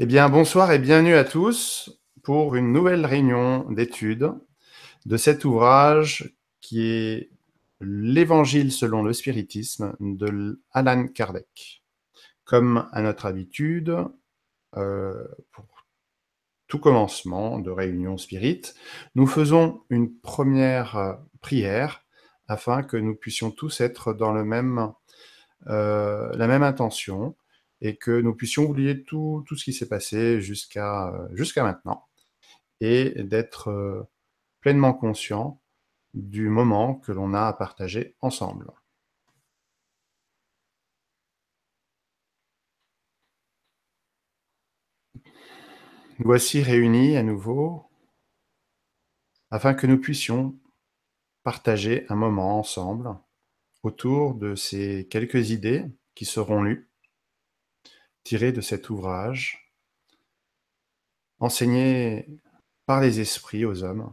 Eh bien, bonsoir et bienvenue à tous pour une nouvelle réunion d'études de cet ouvrage qui est L'Évangile selon le spiritisme de Alan Kardec. Comme à notre habitude, euh, pour tout commencement de réunion spirit, nous faisons une première prière afin que nous puissions tous être dans le même, euh, la même intention et que nous puissions oublier tout, tout ce qui s'est passé jusqu'à euh, maintenant et d'être euh, pleinement conscient du moment que l'on a à partager ensemble. voici réunis à nouveau afin que nous puissions partager un moment ensemble autour de ces quelques idées qui seront lues tiré de cet ouvrage, enseigné par les esprits aux hommes.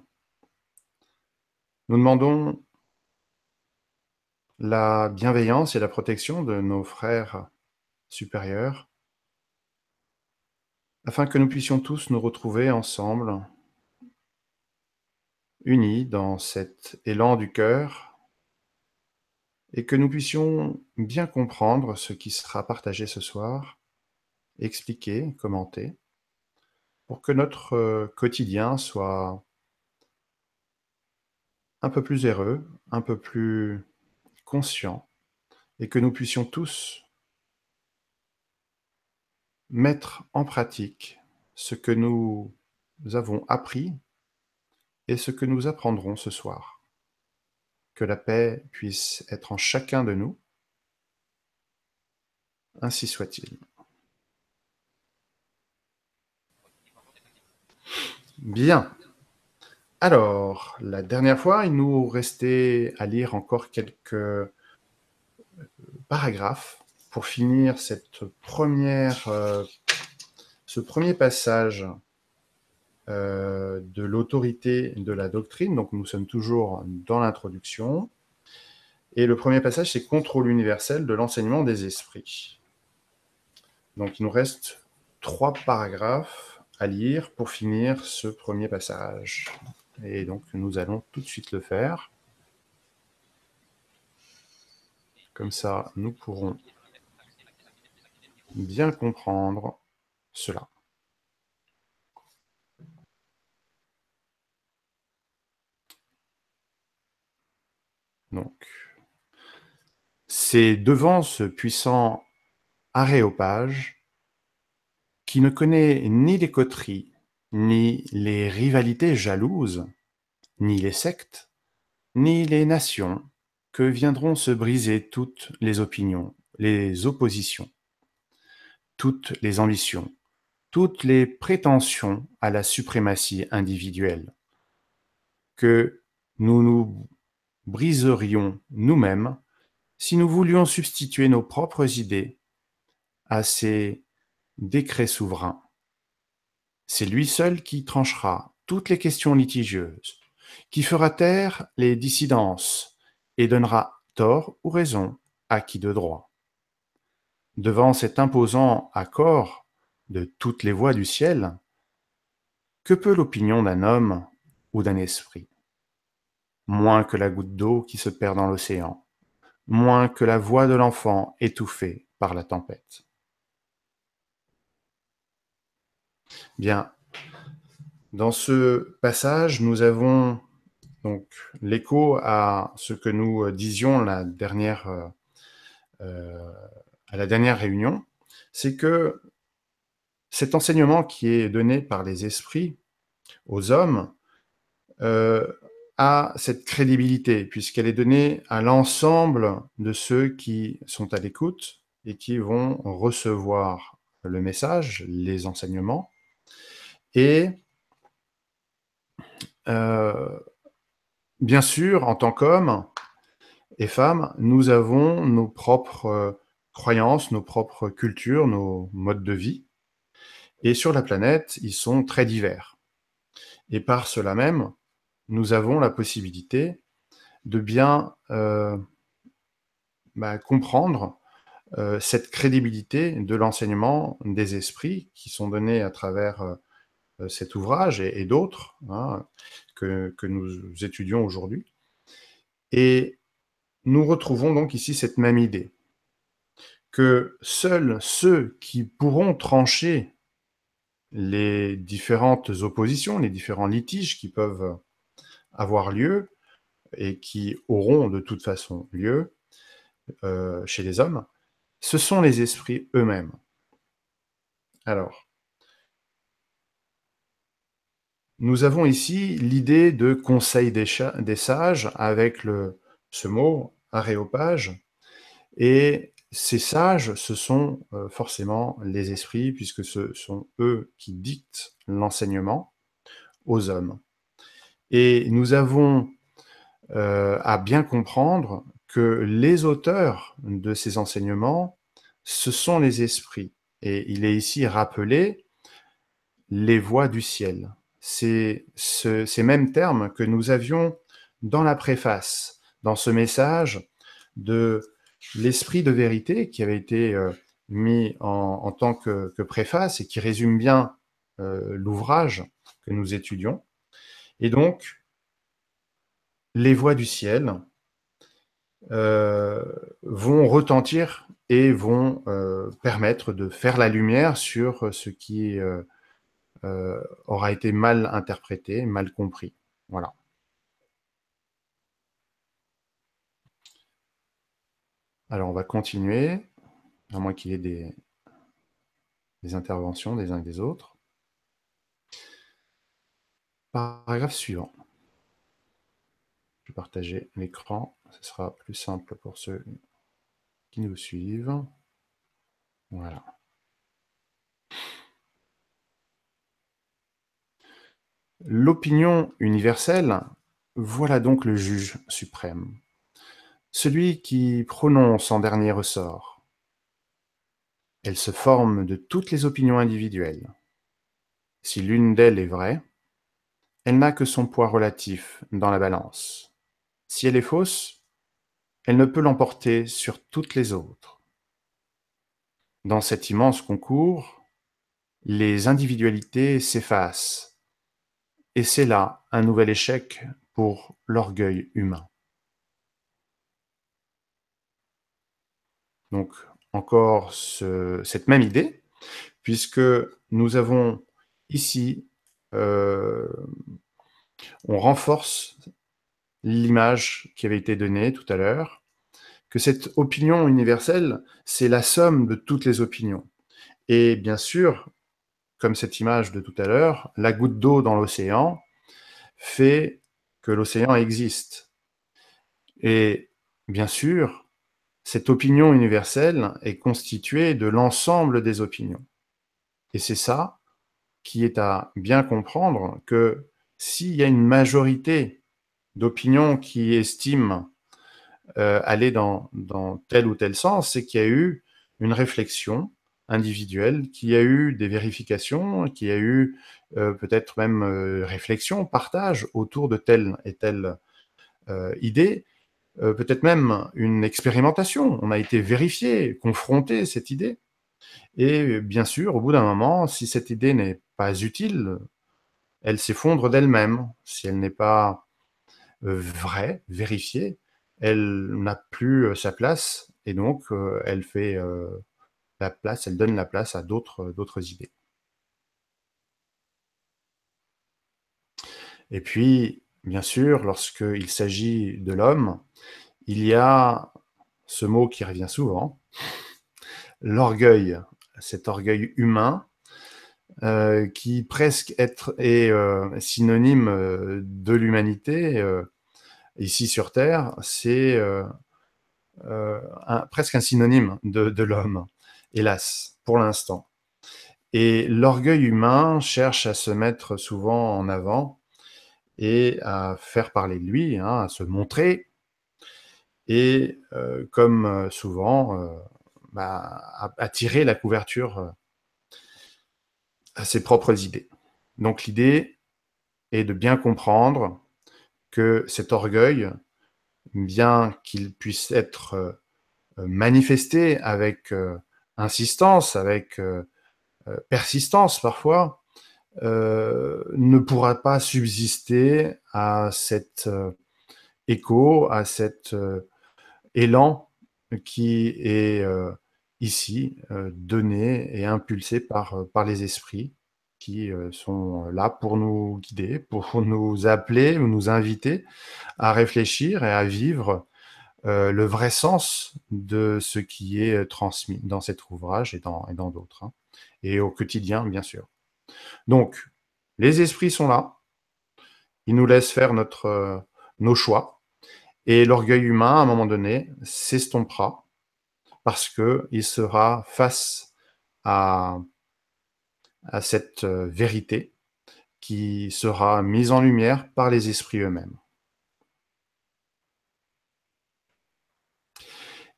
Nous demandons la bienveillance et la protection de nos frères supérieurs, afin que nous puissions tous nous retrouver ensemble, unis dans cet élan du cœur, et que nous puissions bien comprendre ce qui sera partagé ce soir, expliquer, commenter, pour que notre euh, quotidien soit un peu plus heureux, un peu plus conscient, et que nous puissions tous mettre en pratique ce que nous avons appris et ce que nous apprendrons ce soir. Que la paix puisse être en chacun de nous. Ainsi soit-il. Bien. Alors, la dernière fois, il nous restait à lire encore quelques euh, paragraphes pour finir cette première, euh, ce premier passage euh, de l'autorité de la doctrine. Donc, nous sommes toujours dans l'introduction. Et le premier passage, c'est contrôle universel de l'enseignement des esprits. Donc, il nous reste trois paragraphes à lire pour finir ce premier passage. Et donc, nous allons tout de suite le faire. Comme ça, nous pourrons bien comprendre cela. Donc, c'est devant ce puissant aréopage qui ne connaît ni les coteries, ni les rivalités jalouses, ni les sectes, ni les nations, que viendront se briser toutes les opinions, les oppositions, toutes les ambitions, toutes les prétentions à la suprématie individuelle, que nous nous briserions nous-mêmes si nous voulions substituer nos propres idées à ces Décret souverain. C'est lui seul qui tranchera toutes les questions litigieuses, qui fera taire les dissidences et donnera tort ou raison à qui de droit. Devant cet imposant accord de toutes les voies du ciel, que peut l'opinion d'un homme ou d'un esprit Moins que la goutte d'eau qui se perd dans l'océan, moins que la voix de l'enfant étouffée par la tempête. Bien. Dans ce passage, nous avons donc l'écho à ce que nous euh, disions euh, euh, à la dernière réunion, c'est que cet enseignement qui est donné par les esprits aux hommes a cette crédibilité, puisqu'elle est donnée à l'ensemble de ceux qui sont à l'écoute et qui vont recevoir le message, les enseignements, et euh, bien sûr, en tant qu'hommes et femmes, nous avons nos propres euh, croyances, nos propres cultures, nos modes de vie. Et sur la planète, ils sont très divers. Et par cela même, nous avons la possibilité de bien euh, bah, comprendre cette crédibilité de l'enseignement des esprits qui sont donnés à travers euh, cet ouvrage et, d'autres hein, que, nous étudions aujourd'hui. Et nous retrouvons donc ici cette même idée, que seuls ceux qui pourront trancher les différentes oppositions, les différents litiges qui peuvent avoir lieu et qui auront de toute façon lieu euh, chez les hommes, ce sont les esprits eux-mêmes. Alors, nous avons ici l'idée de conseil des, sages avec ce mot aréopage. Et ces sages, ce sont euh, forcément les esprits, puisque ce sont eux qui dictent l'enseignement aux hommes. Et nous avons euh, à bien comprendre que les auteurs de ces enseignements, ce sont les esprits. Et il est ici rappelé les voix du ciel c'est ces mêmes termes que nous avions dans la préface, dans ce message de l'esprit de vérité qui avait été euh, mis en, tant que, préface et qui résume bien euh, l'ouvrage que nous étudions. Et donc, les voix du ciel euh, vont retentir et vont permettre de faire la lumière sur ce qui euh, aura été mal interprété, mal compris. Voilà. Alors, on va continuer, à moins qu'il y ait des, des interventions des uns et des autres. Paragraphe suivant. Je vais partager l'écran, ce sera plus simple pour ceux qui nous suivent. Voilà. L'opinion universelle, voilà donc le juge suprême, celui qui prononce en dernier ressort. Elle se forme de toutes les opinions individuelles. Si l'une d'elles est vraie, elle n'a que son poids relatif dans la balance. Si elle est fausse, elle ne peut l'emporter sur toutes les autres. Dans cet immense concours, les individualités s'effacent et c'est là un nouvel échec pour l'orgueil humain. Donc encore cette même idée, puisque nous avons ici, euh, on renforce l'image qui avait été donnée tout à l'heure, que cette opinion universelle, c'est la somme de toutes les opinions. Et bien sûr, comme cette image de tout à l'heure, la goutte d'eau dans l'océan fait que l'océan existe. Et bien sûr, cette opinion universelle est constituée de l'ensemble des opinions. Et c'est ça qui est à bien comprendre que s'il y a une majorité d'opinions qui estiment euh, aller dans, dans, tel ou tel sens, c'est qu'il y a eu une réflexion individuel, qui a eu des vérifications, qui a eu euh, peut-être même euh, réflexion, partage autour de telle et telle euh, idée, peut-être même une expérimentation. On a été vérifié, confronté cette idée. Et bien sûr, au bout d'un moment, si cette idée n'est pas utile, elle s'effondre d'elle-même. Si elle n'est pas vraie, vérifiée, elle n'a plus sa place et donc elle fait la place, elle donne la place à euh, d'autres, idées. Et puis, bien sûr, lorsqu'il s'agit de l'homme, il y a ce mot qui revient souvent, l'orgueil, cet orgueil humain euh, qui presque être, est euh, synonyme de l'humanité ici sur Terre, c'est presque un synonyme de l'homme hélas, pour l'instant. Et l'orgueil humain cherche à se mettre souvent en avant et à faire parler de lui, hein, à se montrer. Et euh, comme euh, souvent, euh, bah, à, tirer la couverture à ses propres idées. Donc l'idée est de bien comprendre que cet orgueil, bien qu'il puisse être manifesté avec insistance, avec euh, euh, persistance parfois, euh, ne pourra pas subsister à cet écho, à cet élan qui est ici donné et impulsé par, par les esprits qui sont là pour nous guider, pour nous appeler ou nous inviter à réfléchir et à vivre euh, le vrai sens de ce qui est euh, transmis dans cet ouvrage et dans d'autres, hein, et au quotidien, bien sûr. Donc, les esprits sont là, ils nous laissent faire notre, euh, nos choix, et l'orgueil humain, à un moment donné, s'estompera parce qu'il sera face à, à cette vérité qui sera mise en lumière par les esprits eux-mêmes.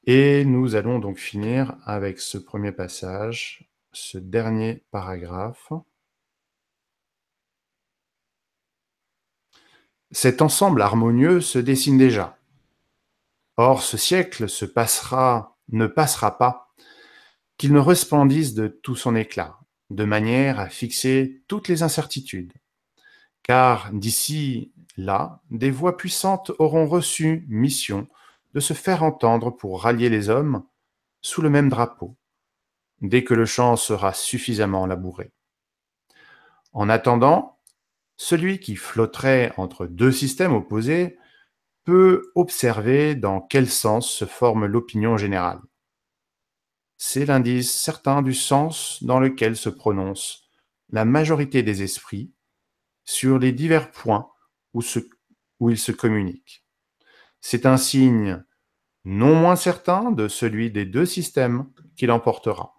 Et nous allons donc finir avec ce premier passage, ce dernier paragraphe. Cet ensemble harmonieux se dessine déjà. Or, ce siècle se passera, ne passera pas, qu'il ne resplendisse de tout son éclat, de manière à fixer toutes les incertitudes. Car d'ici là, des voix puissantes auront reçu mission de se faire entendre pour rallier les hommes sous le même drapeau, dès que le champ sera suffisamment labouré. En attendant, celui qui flotterait entre deux systèmes opposés peut observer dans quel sens se forme l'opinion générale. C'est l'indice certain du sens dans lequel se prononce la majorité des esprits sur les divers points où, où ils se communiquent. C'est un signe non moins certain de celui des deux systèmes qui l'emportera.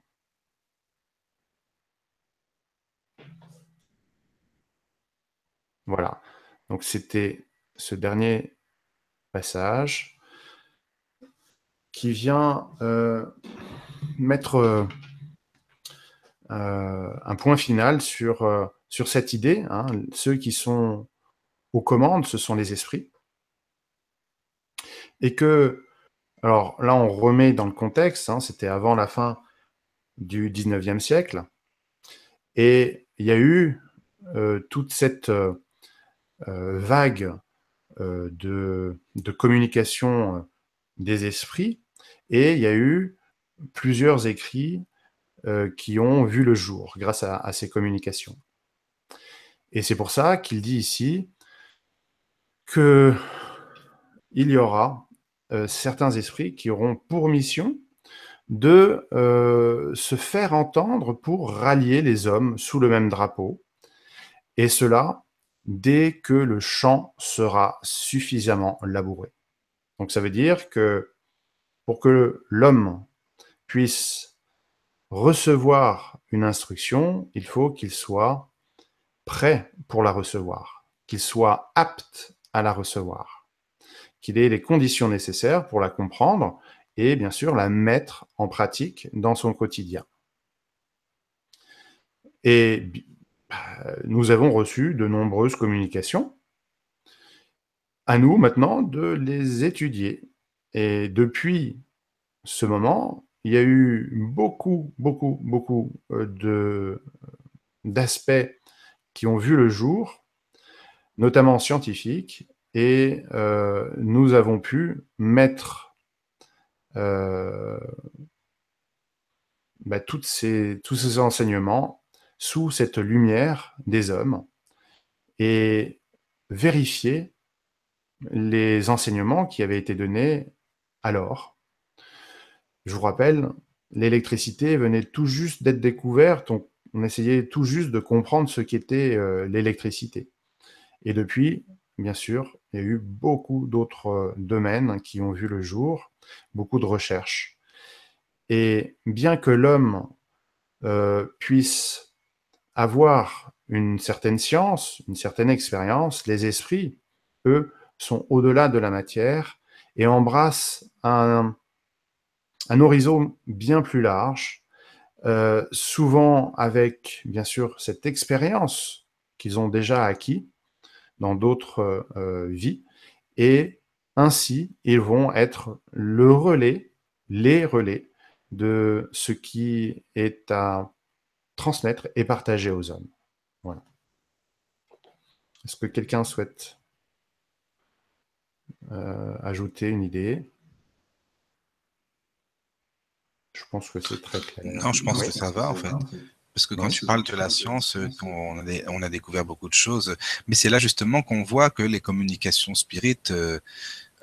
Voilà. Donc c'était ce dernier passage qui vient euh, mettre euh, un point final sur, euh, sur cette idée. Hein. Ceux qui sont aux commandes, ce sont les esprits et que, alors là, on remet dans le contexte, hein, c'était avant la fin du 19e siècle, et il y a eu euh, toute cette euh, euh, vague de, communication des esprits, et il y a eu plusieurs écrits qui ont vu le jour grâce à, à ces communications. Et c'est pour ça qu'il dit ici que il y aura euh, certains esprits qui auront pour mission de euh, se faire entendre pour rallier les hommes sous le même drapeau, et cela dès que le champ sera suffisamment labouré. Donc ça veut dire que pour que l'homme puisse recevoir une instruction, il faut qu'il soit prêt pour la recevoir, qu'il soit apte à la recevoir qu'il ait les conditions nécessaires pour la comprendre et bien sûr la mettre en pratique dans son quotidien. Et bah, nous avons reçu de nombreuses communications. À nous maintenant de les étudier. Et depuis ce moment, il y a eu beaucoup, beaucoup, beaucoup euh, d'aspects qui ont vu le jour, notamment scientifiques, et euh, nous avons pu mettre euh, bah, toutes ces, tous ces enseignements sous cette lumière des hommes et vérifier les enseignements qui avaient été donnés alors. Je vous rappelle, l'électricité venait tout juste d'être découverte, on, essayait tout juste de comprendre ce qu'était euh, l'électricité. Et depuis, bien sûr, il y a eu beaucoup d'autres euh, domaines qui ont vu le jour, beaucoup de recherches. Et bien que l'homme euh, puisse avoir une certaine science, une certaine expérience, les esprits, eux, sont au-delà de la matière et embrassent un, horizon bien plus large, euh, souvent avec, bien sûr, cette expérience qu'ils ont déjà acquise, dans d'autres euh, vies. Et ainsi, ils vont être le relais, les relais de ce qui est à transmettre et partager aux hommes. Voilà. Est-ce que quelqu'un souhaite euh, ajouter une idée Je pense que c'est très clair. Non, je pense que ça va en fait. Parce que quand tu parles de la science, on a, découvert beaucoup de choses. Mais c'est là justement qu'on voit que les communications spirites, euh,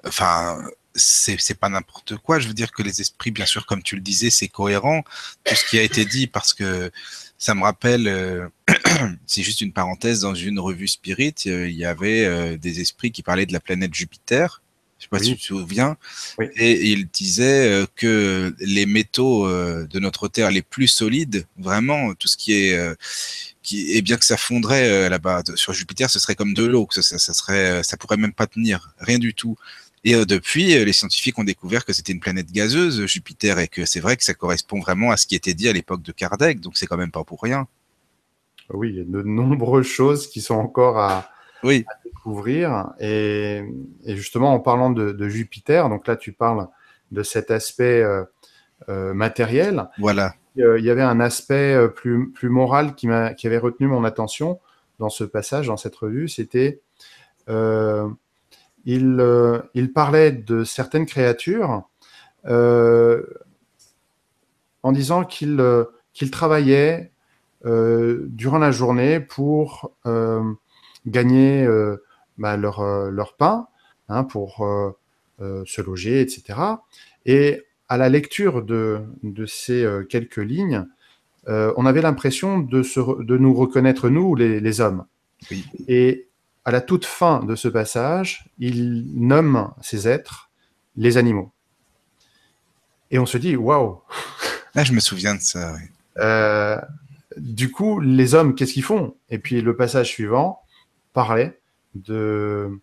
enfin, c'est pas n'importe quoi. Je veux dire que les esprits, bien sûr, comme tu le disais, c'est cohérent tout ce qui a été dit parce que ça me rappelle, euh, c'est juste une parenthèse, dans une revue spirit, euh, il y avait des esprits qui parlaient de la planète Jupiter sais pas si tu te souviens. Et il disait euh, que les métaux euh, de notre Terre les plus solides, vraiment, tout ce qui est euh, et bien que ça fondrait là-bas sur Jupiter, ce serait comme de l'eau, que ça, ça, serait, ça pourrait même pas tenir, rien du tout. Et depuis, les scientifiques ont découvert que c'était une planète gazeuse, Jupiter, et que c'est vrai que ça correspond vraiment à ce qui était dit à l'époque de Kardec, donc c'est quand même pas pour rien. Oui, il y a de nombreuses choses qui sont encore à, oui. à découvrir. Et, justement, en parlant de, Jupiter, donc là, tu parles de cet aspect euh, euh, matériel. Voilà. Il y avait un aspect euh, plus, plus moral qui, qui avait retenu mon attention dans ce passage, dans cette revue, c'était il, il, parlait de certaines créatures en disant qu'il qu'il travaillait durant la journée pour gagner euh, bah, leur, euh, leur, pain hein, pour euh, se loger, etc. Et à la lecture de, de ces quelques lignes, on avait l'impression de, de nous reconnaître, nous, les, hommes. Et à la toute fin de ce passage, il nomme ces êtres les animaux. Et on se dit, waouh Là, ah, je me souviens de ça. du coup, les hommes, qu'est-ce qu'ils font Et puis le passage suivant, parler de,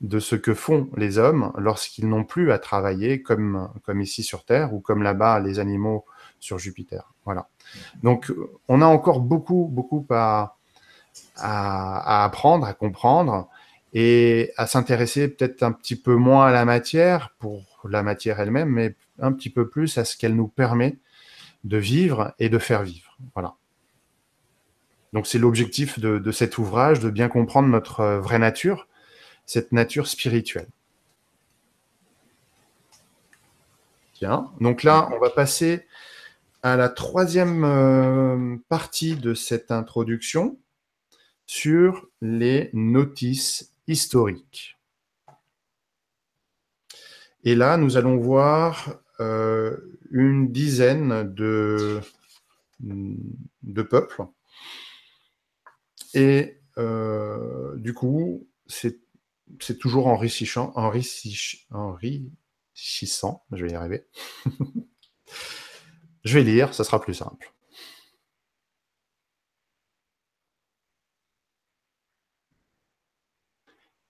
de ce que font les hommes lorsqu'ils n'ont plus à travailler, comme, comme ici sur Terre ou comme là-bas les animaux sur Jupiter. Voilà. Donc, on a encore beaucoup, beaucoup à, à, à apprendre, à comprendre et à s'intéresser peut-être un petit peu moins à la matière pour la matière elle-même, mais un petit peu plus à ce qu'elle nous permet de vivre et de faire vivre. Voilà. Donc c'est l'objectif de, cet ouvrage, de bien comprendre notre euh, vraie nature, cette nature spirituelle. Bien, donc là, on va passer à la troisième euh, partie de cette introduction sur les notices historiques. Et là, nous allons voir euh, une dizaine de peuples et euh, du coup, c'est toujours enrichissant, enrichissant, je vais y arriver. je vais lire, ça sera plus simple.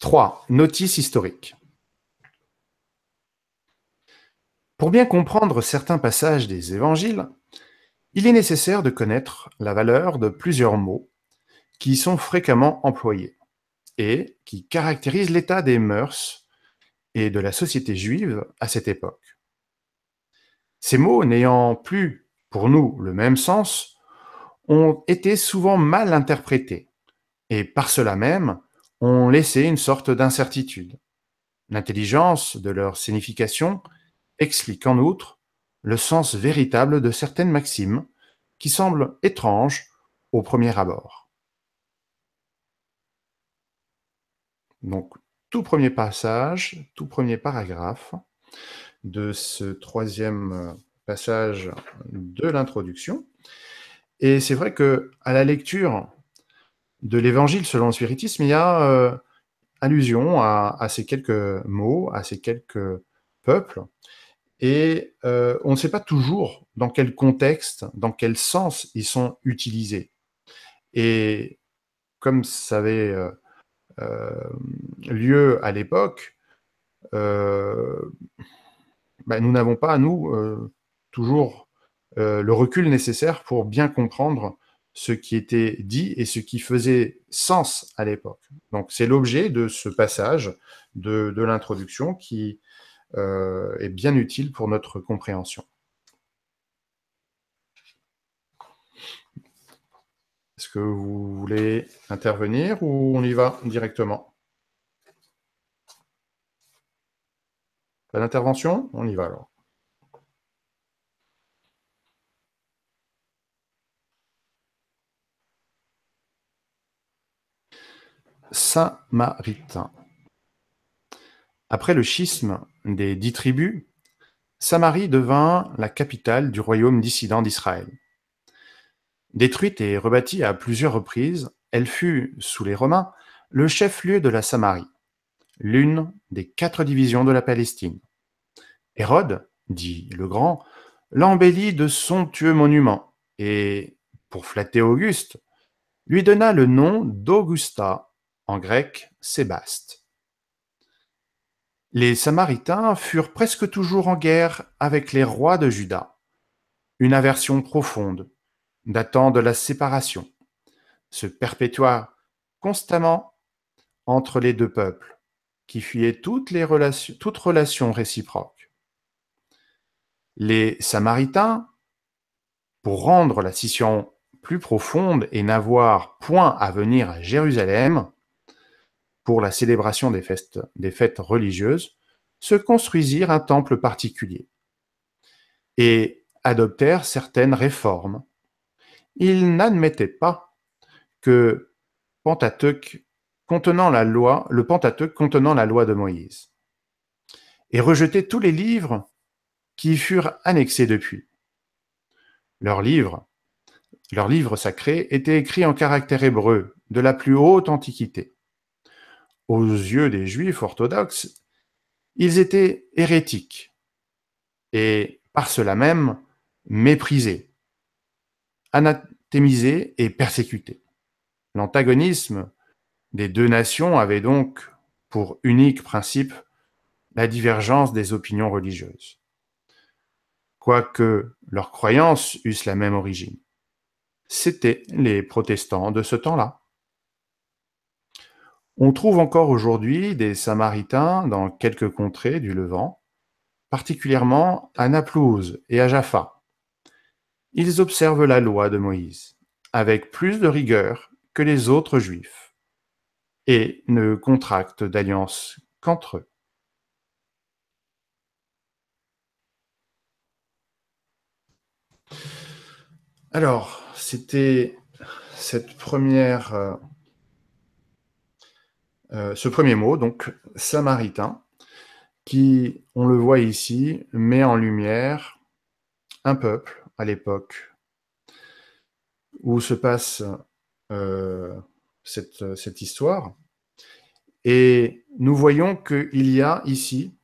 3. Notice historique. Pour bien comprendre certains passages des évangiles, il est nécessaire de connaître la valeur de plusieurs mots qui sont fréquemment employés et qui caractérisent l'état des mœurs et de la société juive à cette époque. Ces mots n'ayant plus pour nous le même sens ont été souvent mal interprétés et par cela même ont laissé une sorte d'incertitude. L'intelligence de leur signification explique en outre le sens véritable de certaines maximes qui semblent étranges au premier abord. Donc, tout premier passage, tout premier paragraphe de ce troisième euh, passage de l'introduction. Et c'est vrai que à la lecture de l'évangile selon le spiritisme, il y a euh, allusion à, ces quelques mots, à ces quelques peuples. Et euh, on ne sait pas toujours dans quel contexte, dans quel sens ils sont utilisés. Et comme ça avait euh, lieu à l'époque, euh, bah, nous n'avons pas, nous, euh, toujours le recul nécessaire pour bien comprendre ce qui était dit et ce qui faisait sens à l'époque. Donc c'est l'objet de ce passage de, l'introduction qui est bien utile pour notre compréhension. Est-ce que vous voulez intervenir ou on y va directement Pas d'intervention On y va alors. Samaritain. Après le schisme des dix tribus, Samarie devint la capitale du royaume dissident d'Israël. Détruite et rebâtie à plusieurs reprises, elle fut, sous les Romains, le chef-lieu de la Samarie, l'une des quatre divisions de la Palestine. Hérode, dit le Grand, l'embellit de somptueux monuments et, pour flatter Auguste, lui donna le nom d'Augusta, en grec Sébaste. Les Samaritains furent presque toujours en guerre avec les rois de Juda. Une aversion profonde, datant de la séparation, se perpétua constamment entre les deux peuples, qui fuyaient toutes les relations, toute relation réciproque. Les Samaritains, pour rendre la scission plus profonde et n'avoir point à venir à Jérusalem pour la célébration des fêtes, des fêtes religieuses, se construisirent un temple particulier et adoptèrent certaines réformes ils n'admettaient pas que Pentateuque contenant la loi, le Pentateuque contenant la loi de Moïse, et rejetaient tous les livres qui y furent annexés depuis. Leurs livres, leurs livres sacrés étaient écrits en caractère hébreu de la plus haute antiquité. Aux yeux des Juifs orthodoxes, ils étaient hérétiques et par cela même méprisés anatomisé et persécuté. L'antagonisme des deux nations avait donc pour unique principe la divergence des opinions religieuses, quoique leurs croyances eussent la même origine. C'étaient les protestants de ce temps-là. On trouve encore aujourd'hui des Samaritains dans quelques contrées du Levant, particulièrement à Naplouse et à Jaffa, ils observent la loi de Moïse avec plus de rigueur que les autres juifs et ne contractent d'alliance qu'entre eux. Alors, c'était cette première, euh, euh, ce premier mot, donc samaritain, qui, on le voit ici, met en lumière un peuple à l'époque où se passe euh, cette, euh, cette histoire. Et nous voyons qu'il y a ici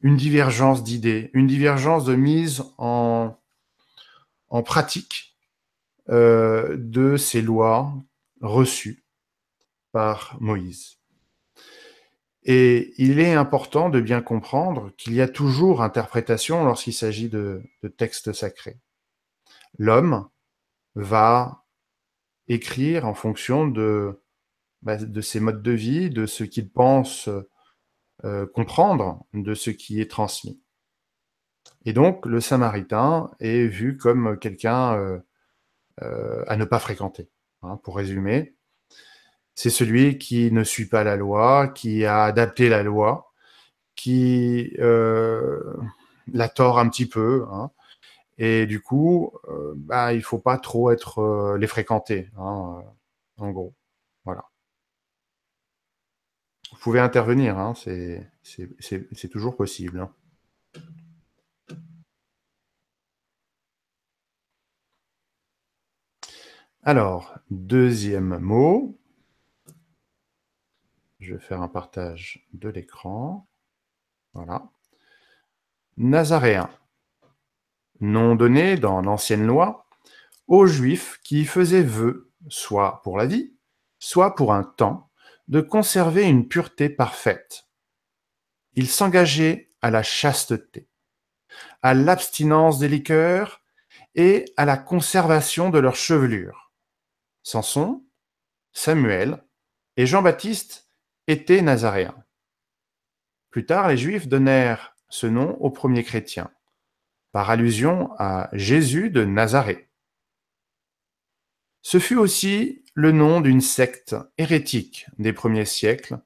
une divergence d'idées, une divergence de mise en, en pratique euh, de ces lois reçues par Moïse. Et il est important de bien comprendre qu'il y a toujours interprétation lorsqu'il s'agit de, textes sacrés. L'homme va écrire en fonction bah, de, ses modes de vie, de ce qu'il pense euh, comprendre, de ce qui est transmis. Et donc le Samaritain est vu comme quelqu'un euh, euh, à ne pas fréquenter. Hein, pour résumer, c'est celui qui ne suit pas la loi, qui a adapté la loi, qui euh, la tord un petit peu. Hein. Et du coup, euh, bah, il ne faut pas trop être, euh, les fréquenter, hein, en gros. Voilà. Vous pouvez intervenir, hein, c'est toujours possible. Alors, deuxième mot, je vais faire un partage de l'écran. Voilà. Nazaréen, nom donné dans l'ancienne loi aux Juifs qui faisaient vœu, soit pour la vie, soit pour un temps, de conserver une pureté parfaite. Ils s'engageaient à la chasteté, à l'abstinence des liqueurs et à la conservation de leurs chevelures. Samson, Samuel et Jean-Baptiste étaient nazaréens. Plus tard, les Juifs donnèrent ce nom aux premiers chrétiens, par allusion à Jésus de Nazareth. Ce fut aussi le nom d'une secte hérétique des premiers siècles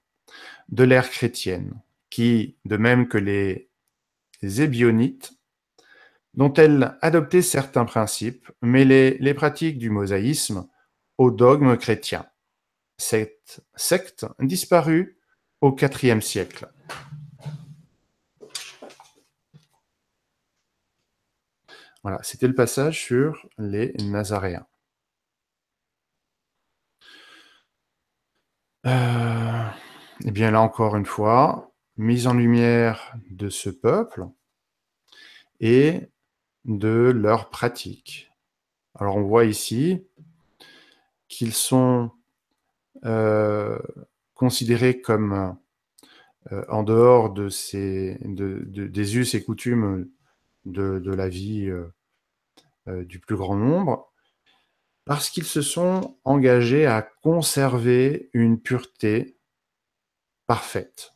de l'ère chrétienne, qui, de même que les Ébionites, dont elle adoptait certains principes, mêlait les pratiques du mosaïsme au dogme chrétiens. Cette secte, disparue au IVe siècle. Voilà, c'était le passage sur les Nazaréens. Et euh, eh bien là encore une fois, mise en lumière de ce peuple et de leurs pratiques. Alors on voit ici qu'ils sont euh, considérés comme euh, en dehors de des us et coutumes de, de la vie euh, du plus grand nombre, parce qu'ils se sont engagés à conserver une pureté parfaite.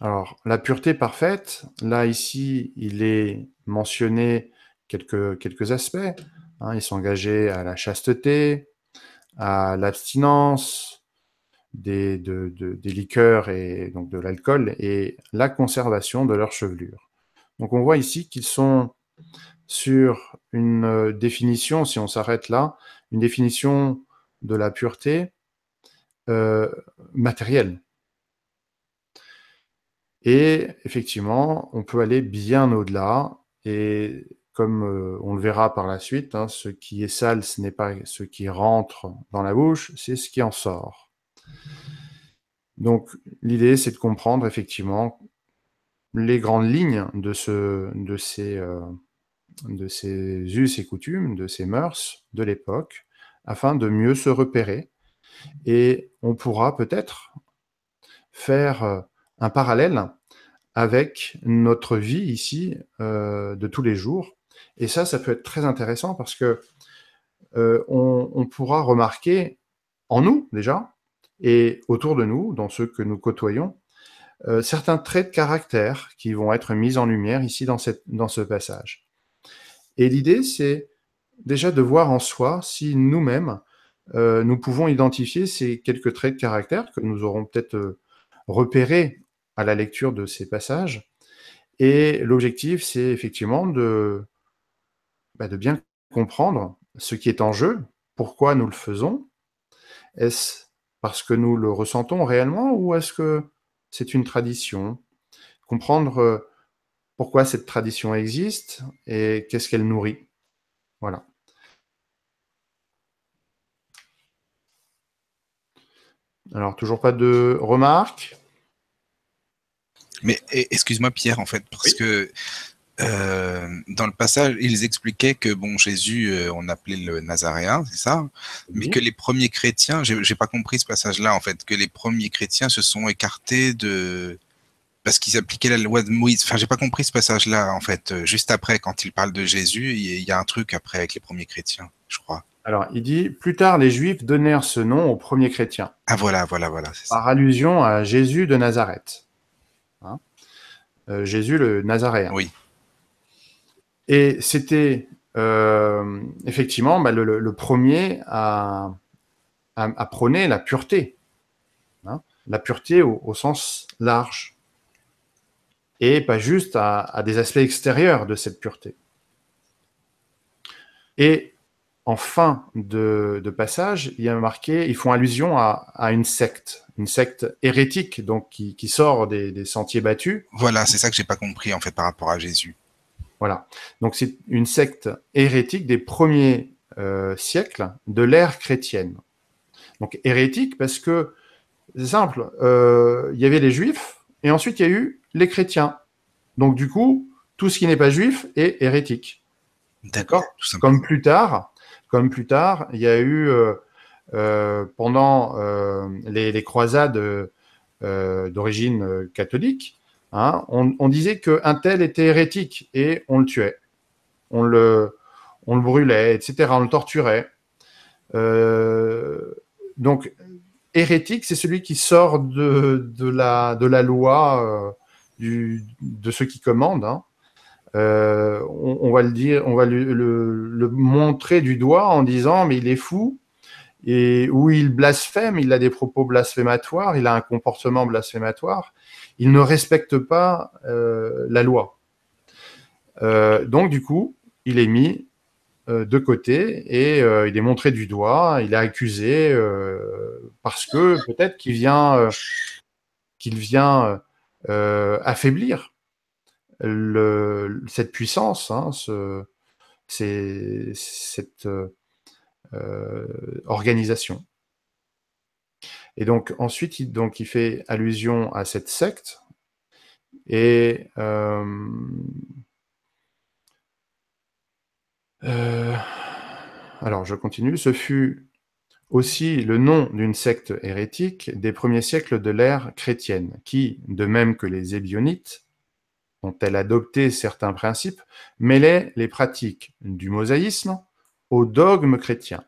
Alors, la pureté parfaite, là, ici, il est mentionné quelques, aspects. Hein. ils sont engagés à la chasteté, à l'abstinence des, des liqueurs et donc de l'alcool et la conservation de leur chevelure. Donc on voit ici qu'ils sont sur une euh, définition, si on s'arrête là, une définition de la pureté euh, matérielle. Et effectivement, on peut aller bien au-delà et comme euh, on le verra par la suite, hein, ce qui est sale, ce n'est pas ce qui rentre dans la bouche, c'est ce qui en sort. Donc l'idée, c'est de comprendre effectivement les grandes lignes de, euh, ces, us et coutumes, de ces mœurs de l'époque, afin de mieux se repérer. Et on pourra peut-être faire euh, un parallèle avec notre vie ici de tous les jours et ça, ça peut être très intéressant parce que euh, on, pourra remarquer en nous déjà et autour de nous, dans ceux que nous côtoyons, euh, certains traits de caractère qui vont être mis en lumière ici dans, cette, dans ce passage. Et l'idée, c'est déjà de voir en soi si nous-mêmes, euh, nous pouvons identifier ces quelques traits de caractère que nous aurons peut-être repérés à la lecture de ces passages. Et l'objectif, c'est effectivement de, bah, de bien comprendre ce qui est en jeu, pourquoi nous le faisons. Est-ce parce que nous le ressentons réellement ou est-ce que c'est une tradition Comprendre euh, pourquoi cette tradition existe et qu'est-ce qu'elle nourrit. Voilà. Alors, toujours pas de remarques mais excuse-moi Pierre, en fait, parce que euh, dans le passage, ils expliquaient que bon Jésus, euh, on appelait le Nazaréen, c'est ça, mais que les premiers chrétiens, j'ai pas compris ce passage-là en fait, que les premiers chrétiens se sont écartés de parce qu'ils appliquaient la loi de Moïse. Enfin, j'ai pas compris ce passage-là en fait. Euh, juste après, quand il parle de Jésus, il y a un truc après avec les premiers chrétiens, je crois. Alors, il dit plus tard, les Juifs donnèrent ce nom aux premiers chrétiens. Ah voilà, voilà, voilà. Par allusion à Jésus de Nazareth. Hein? Jésus le Nazaréen. Oui. Et c'était euh, effectivement bah, le, premier à, prôner la pureté, hein, la pureté au, sens large, et pas juste à, des aspects extérieurs de cette pureté. Et en fin de, passage, il y a marqué, ils font allusion à, une secte, une secte hérétique, donc qui, sort des, des, sentiers battus. Voilà, c'est ça que j'ai pas compris en fait par rapport à Jésus. Voilà. Donc c'est une secte hérétique des premiers euh, siècles de l'ère chrétienne. Donc hérétique parce que, c'est simple, euh, il y avait les juifs et ensuite il y a eu les chrétiens. Donc du coup, tout ce qui n'est pas juif est hérétique. D'accord. Comme plus tard, comme plus tard, il y a eu euh, pendant les, croisades d'origine catholique, Hein, on, on, disait qu'un tel était hérétique et on le tuait, on le, on le brûlait, etc., on le torturait. Euh, donc, hérétique, c'est celui qui sort de, la, de la, loi euh, de ceux qui commandent. Hein. Euh, on, va le dire, on va le montrer du doigt en disant mais il est fou, et où il blasphème, il a des propos blasphématoires, il a un comportement blasphématoire, il ne respecte pas euh, la loi. Euh, donc du coup, il est mis euh, de côté et il est montré du doigt, il est accusé parce que peut-être qu'il vient, qu'il vient affaiblir cette puissance, hein, cette euh, organisation. Et donc ensuite, il, donc, il fait allusion à cette secte. Et euh, euh, alors je continue. Ce fut aussi le nom d'une secte hérétique des premiers siècles de l'ère chrétienne, qui, de même que les Ébionites, ont-elles adopté certains principes, mêlait les pratiques du mosaïsme, au dogme chrétien.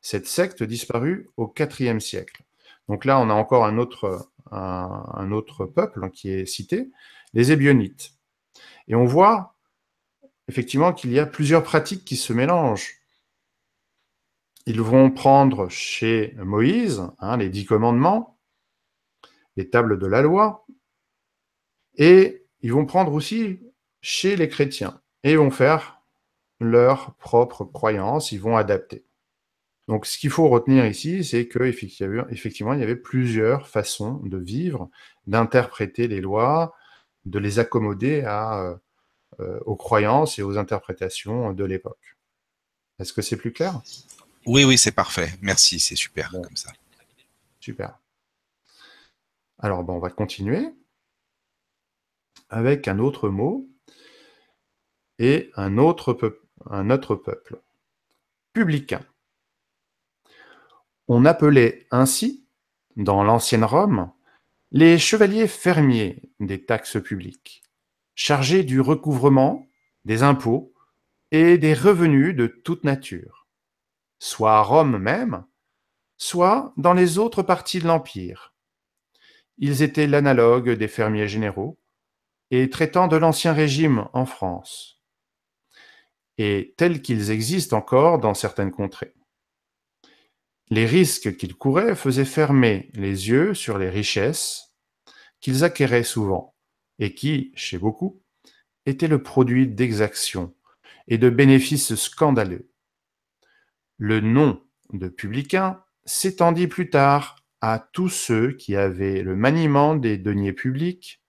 Cette secte disparut au IVe siècle. Donc là, on a encore un autre, un, autre peuple qui est cité, les Ébionites. Et on voit effectivement qu'il y a plusieurs pratiques qui se mélangent. Ils vont prendre chez Moïse hein, les dix commandements, les tables de la loi, et ils vont prendre aussi chez les chrétiens, et ils vont faire leurs propres croyances, ils vont adapter. Donc, ce qu'il faut retenir ici, c'est qu'effectivement, il y avait plusieurs façons de vivre, d'interpréter les lois, de les accommoder à, euh, euh, aux croyances et aux interprétations de l'époque. Est-ce que c'est plus clair Oui, oui, c'est parfait. Merci, c'est super comme ça. Super. Alors, ben, on va continuer avec un autre mot et un autre, peu, un autre peuple. Publicain. On appelait ainsi, dans l'ancienne Rome, les chevaliers fermiers des taxes publiques, chargés du recouvrement, des impôts et des revenus de toute nature, soit à Rome même, soit dans les autres parties de l'Empire. Ils étaient l'analogue des fermiers généraux et traitant de l'Ancien Régime en France et tels qu'ils existent encore dans certaines contrées. Les risques qu'ils couraient faisaient fermer les yeux sur les richesses qu'ils acquéraient souvent et qui, chez beaucoup, étaient le produit d'exactions et de bénéfices scandaleux. Le nom de publicain s'étendit plus tard à tous ceux qui avaient le maniement des deniers publics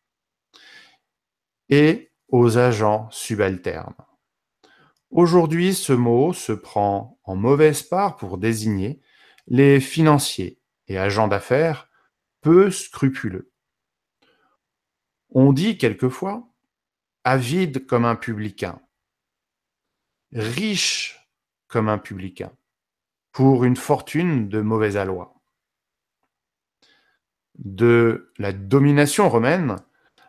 et aux agents subalternes. Aujourd'hui, ce mot se prend en mauvaise part pour désigner les financiers et agents d'affaires peu scrupuleux. On dit quelquefois avide comme un publicain, riche comme un publicain, pour une fortune de mauvaise aloi. De la domination romaine,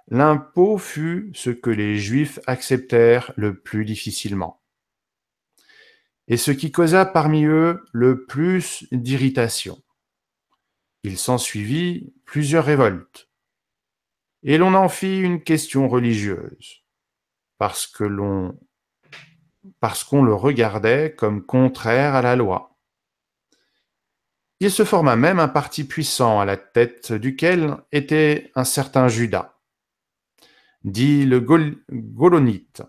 l'impôt fut ce que les Juifs acceptèrent le plus difficilement et ce qui causa parmi eux le plus d'irritation. Il s'ensuivit plusieurs révoltes, et l'on en fit une question religieuse, parce que parce qu'on le regardait comme contraire à la loi. Il se forma même un parti puissant à la tête duquel était un certain Judas, dit le Golonite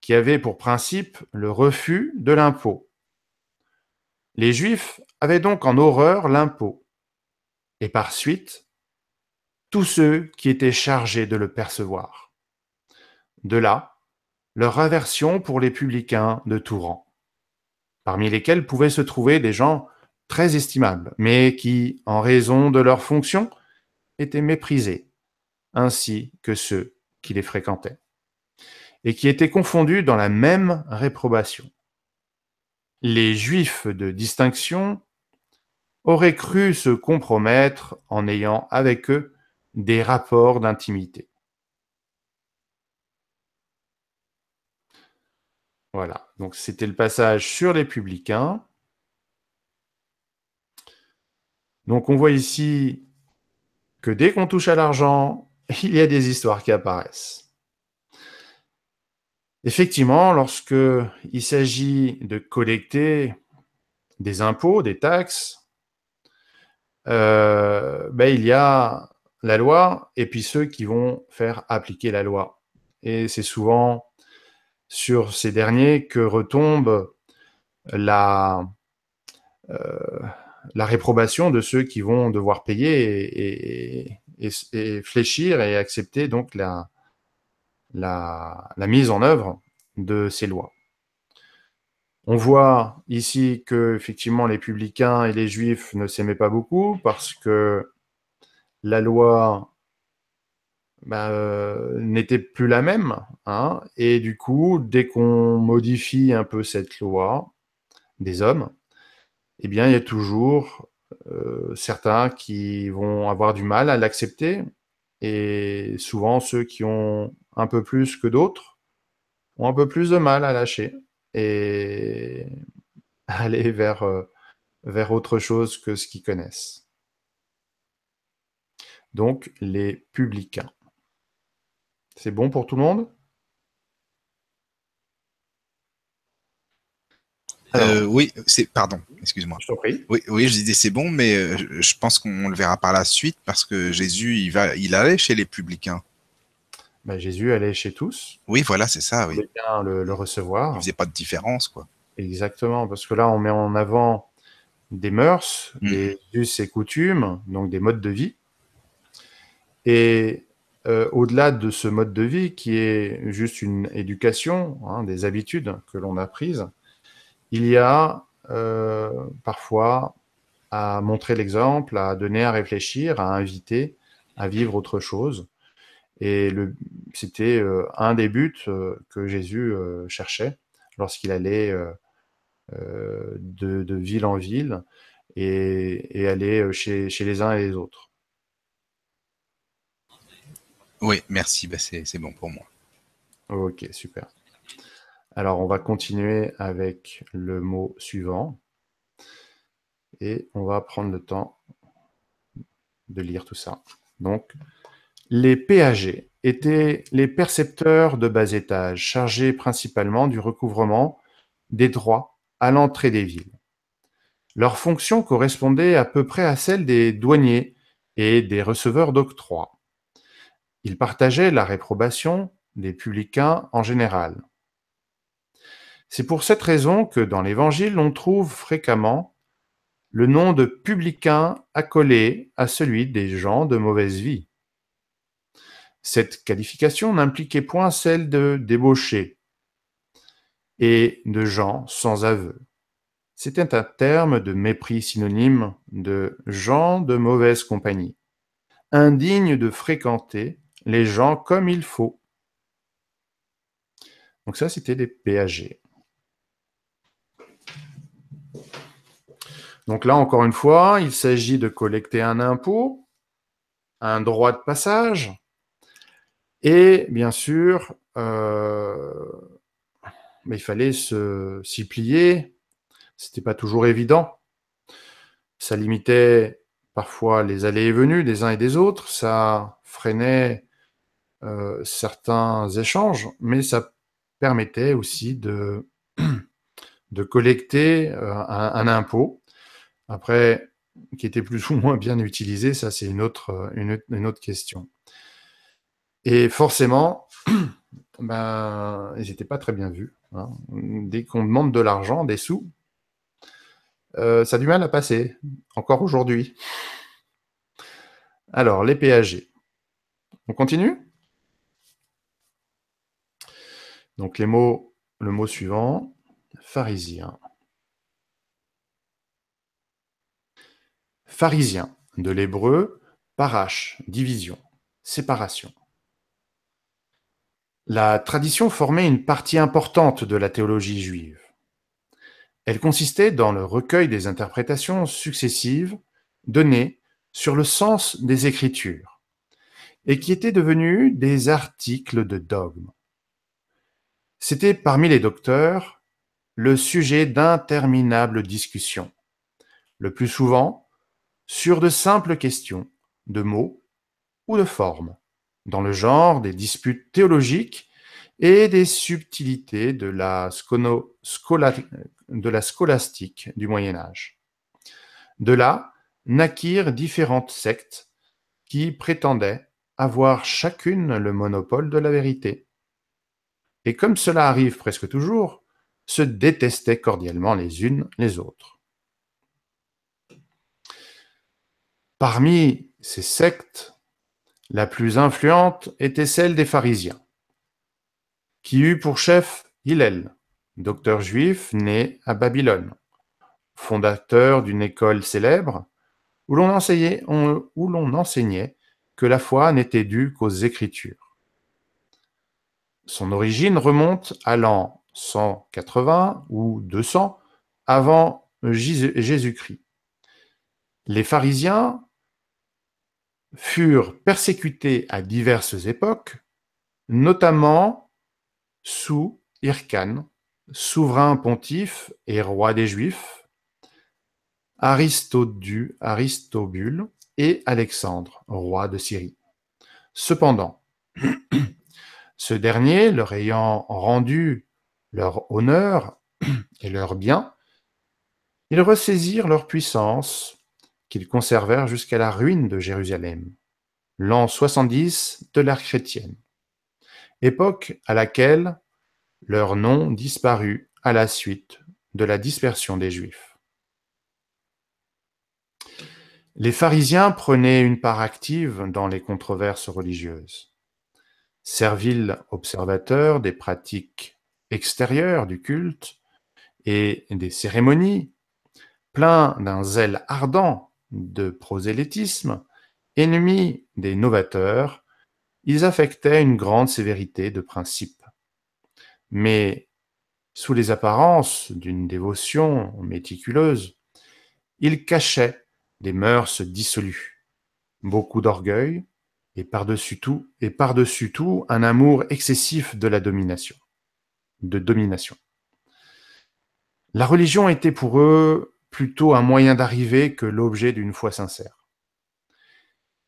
qui avait pour principe le refus de l'impôt. Les Juifs avaient donc en horreur l'impôt, et par suite, tous ceux qui étaient chargés de le percevoir. De là, leur aversion pour les publicains de tout rang, parmi lesquels pouvaient se trouver des gens très estimables, mais qui, en raison de leur fonction, étaient méprisés, ainsi que ceux qui les fréquentaient et qui étaient confondus dans la même réprobation. Les juifs de distinction auraient cru se compromettre en ayant avec eux des rapports d'intimité. Voilà, donc c'était le passage sur les publicains. Donc on voit ici que dès qu'on touche à l'argent, il y a des histoires qui apparaissent. Effectivement, lorsque il s'agit de collecter des impôts, des taxes, euh, ben, il y a la loi et puis ceux qui vont faire appliquer la loi. Et c'est souvent sur ces derniers que retombe la, euh, réprobation de ceux qui vont devoir payer et fléchir et accepter donc la, la, mise en œuvre de ces lois. On voit ici que effectivement les publicains et les juifs ne s'aimaient pas beaucoup parce que la loi bah, euh, n'était plus la même. Hein, et du coup, dès qu'on modifie un peu cette loi des hommes, eh bien, il y a toujours euh, certains qui vont avoir du mal à l'accepter et souvent, ceux qui ont un peu plus que d'autres ont un peu plus de mal à lâcher et aller vers, euh, vers autre chose que ce qu'ils connaissent. Donc, les publicains. C'est bon pour tout le monde Euh, oui, c'est pardon, excuse-moi. Je t'en prie. Oui, oui, je disais c'est bon, mais euh, je pense qu'on le verra par la suite parce que Jésus, il va, il allait chez les publicains. Bah, Jésus allait chez tous. Oui, voilà, c'est ça. Oui. bien le, le, recevoir. Il faisait pas de différence, quoi. Exactement, parce que là, on met en avant des mœurs, hmm. des us et coutumes, donc des modes de vie. Et euh, au-delà de ce mode de vie qui est juste une éducation, hein, des habitudes que l'on a prises, il y a euh, parfois à montrer l'exemple, à donner à réfléchir, à inviter à vivre autre chose. Et c'était euh, un des buts euh, que Jésus cherchait lorsqu'il allait de, ville en ville et, aller chez, les uns et les autres. Oui, merci, bah, c'est bon pour moi. Ok, super. Alors, on va continuer avec le mot suivant. Et on va prendre le temps de lire tout ça. Donc, les PAG étaient les percepteurs de bas étage chargés principalement du recouvrement des droits à l'entrée des villes. Leur fonction correspondait à peu près à celle des douaniers et des receveurs d'octroi. Ils partageaient la réprobation des publicains en général. C'est pour cette raison que dans l'Évangile, on trouve fréquemment le nom de publicain accolé à celui des gens de mauvaise vie. Cette qualification n'impliquait point celle de débauché et de gens sans aveu. C'était un terme de mépris synonyme de gens de mauvaise compagnie, indigne de fréquenter les gens comme il faut. Donc ça, c'était des péagers. Donc là, encore une fois, il s'agit de collecter un impôt, un droit de passage, et bien sûr, euh, mais il fallait s'y plier. C'était pas toujours évident. Ça limitait parfois les allées et venues des uns et des autres. Ça freinait euh, certains échanges, mais ça permettait aussi de, de collecter euh, un impôt après, qui était plus ou moins bien utilisé, ça c'est une autre, euh, question. Et forcément, ben, ils n'étaient pas très bien vus. Hein. Dès qu'on demande de l'argent, des sous, euh, ça a du mal à passer, encore aujourd'hui. Alors, les PAG. On continue Donc les mots, le mot suivant, pharisien. pharisien, de l'hébreu parache, division, séparation. La tradition formait une partie importante de la théologie juive. Elle consistait dans le recueil des interprétations successives données sur le sens des Écritures, et qui étaient devenues des articles de dogme. C'était parmi les docteurs le sujet d'interminables discussions, le plus souvent sur de simples questions de mots ou de formes, dans le genre des disputes théologiques et des subtilités de la, de la scolastique du Moyen Âge. De là naquirent différentes sectes qui prétendaient avoir chacune le monopole de la vérité. Et comme cela arrive presque toujours, se détestaient cordialement les unes les autres. Parmi ces sectes, la plus influente était celle des pharisiens, qui eut pour chef Hillel, docteur juif né à Babylone, fondateur d'une école célèbre où l'on enseignait, enseignait que la foi n'était due qu'aux Écritures. Son origine remonte à l'an 180 ou 200 avant Jésus-Christ. Les pharisiens furent persécutés à diverses époques, notamment sous Hyrcan, souverain pontife et roi des Juifs, Aristodu, Aristobule et Alexandre, roi de Syrie. Cependant, ce dernier, leur ayant rendu leur honneur et leur bien, ils ressaisirent leur puissance qu'ils conservèrent jusqu'à la ruine de Jérusalem, l'an 70 de l'ère chrétienne, époque à laquelle leur nom disparut à la suite de la dispersion des Juifs. Les pharisiens prenaient une part active dans les controverses religieuses. Serviles observateurs des pratiques extérieures du culte et des cérémonies, pleins d'un zèle ardent de prosélytisme, ennemis des novateurs, ils affectaient une grande sévérité de principe. Mais sous les apparences d'une dévotion méticuleuse, ils cachaient des mœurs dissolues, beaucoup d'orgueil et par-dessus tout et par-dessus tout un amour excessif de la domination, de domination. La religion était pour eux plutôt un moyen d'arriver que l'objet d'une foi sincère.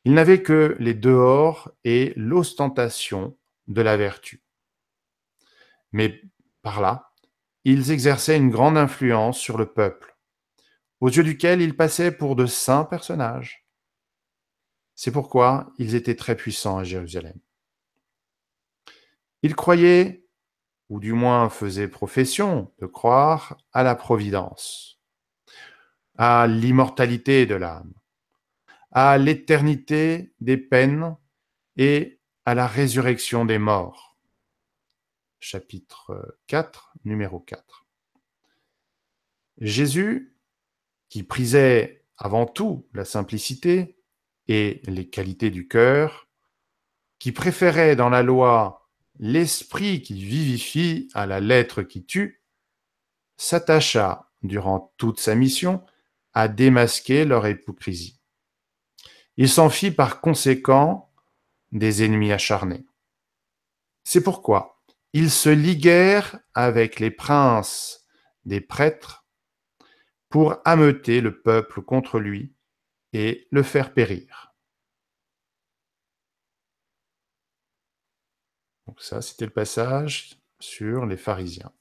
Ils n'avaient que les dehors et l'ostentation de la vertu. Mais par là, ils exerçaient une grande influence sur le peuple, aux yeux duquel ils passaient pour de saints personnages. C'est pourquoi ils étaient très puissants à Jérusalem. Ils croyaient, ou du moins faisaient profession de croire, à la providence à l'immortalité de l'âme, à l'éternité des peines et à la résurrection des morts. Chapitre 4, numéro 4. Jésus, qui prisait avant tout la simplicité et les qualités du cœur, qui préférait dans la loi l'esprit qui vivifie à la lettre qui tue, s'attacha durant toute sa mission à démasquer leur hypocrisie. Il s'en fit par conséquent des ennemis acharnés. C'est pourquoi ils se liguèrent avec les princes des prêtres pour ameuter le peuple contre lui et le faire périr. Donc ça, c'était le passage sur les pharisiens.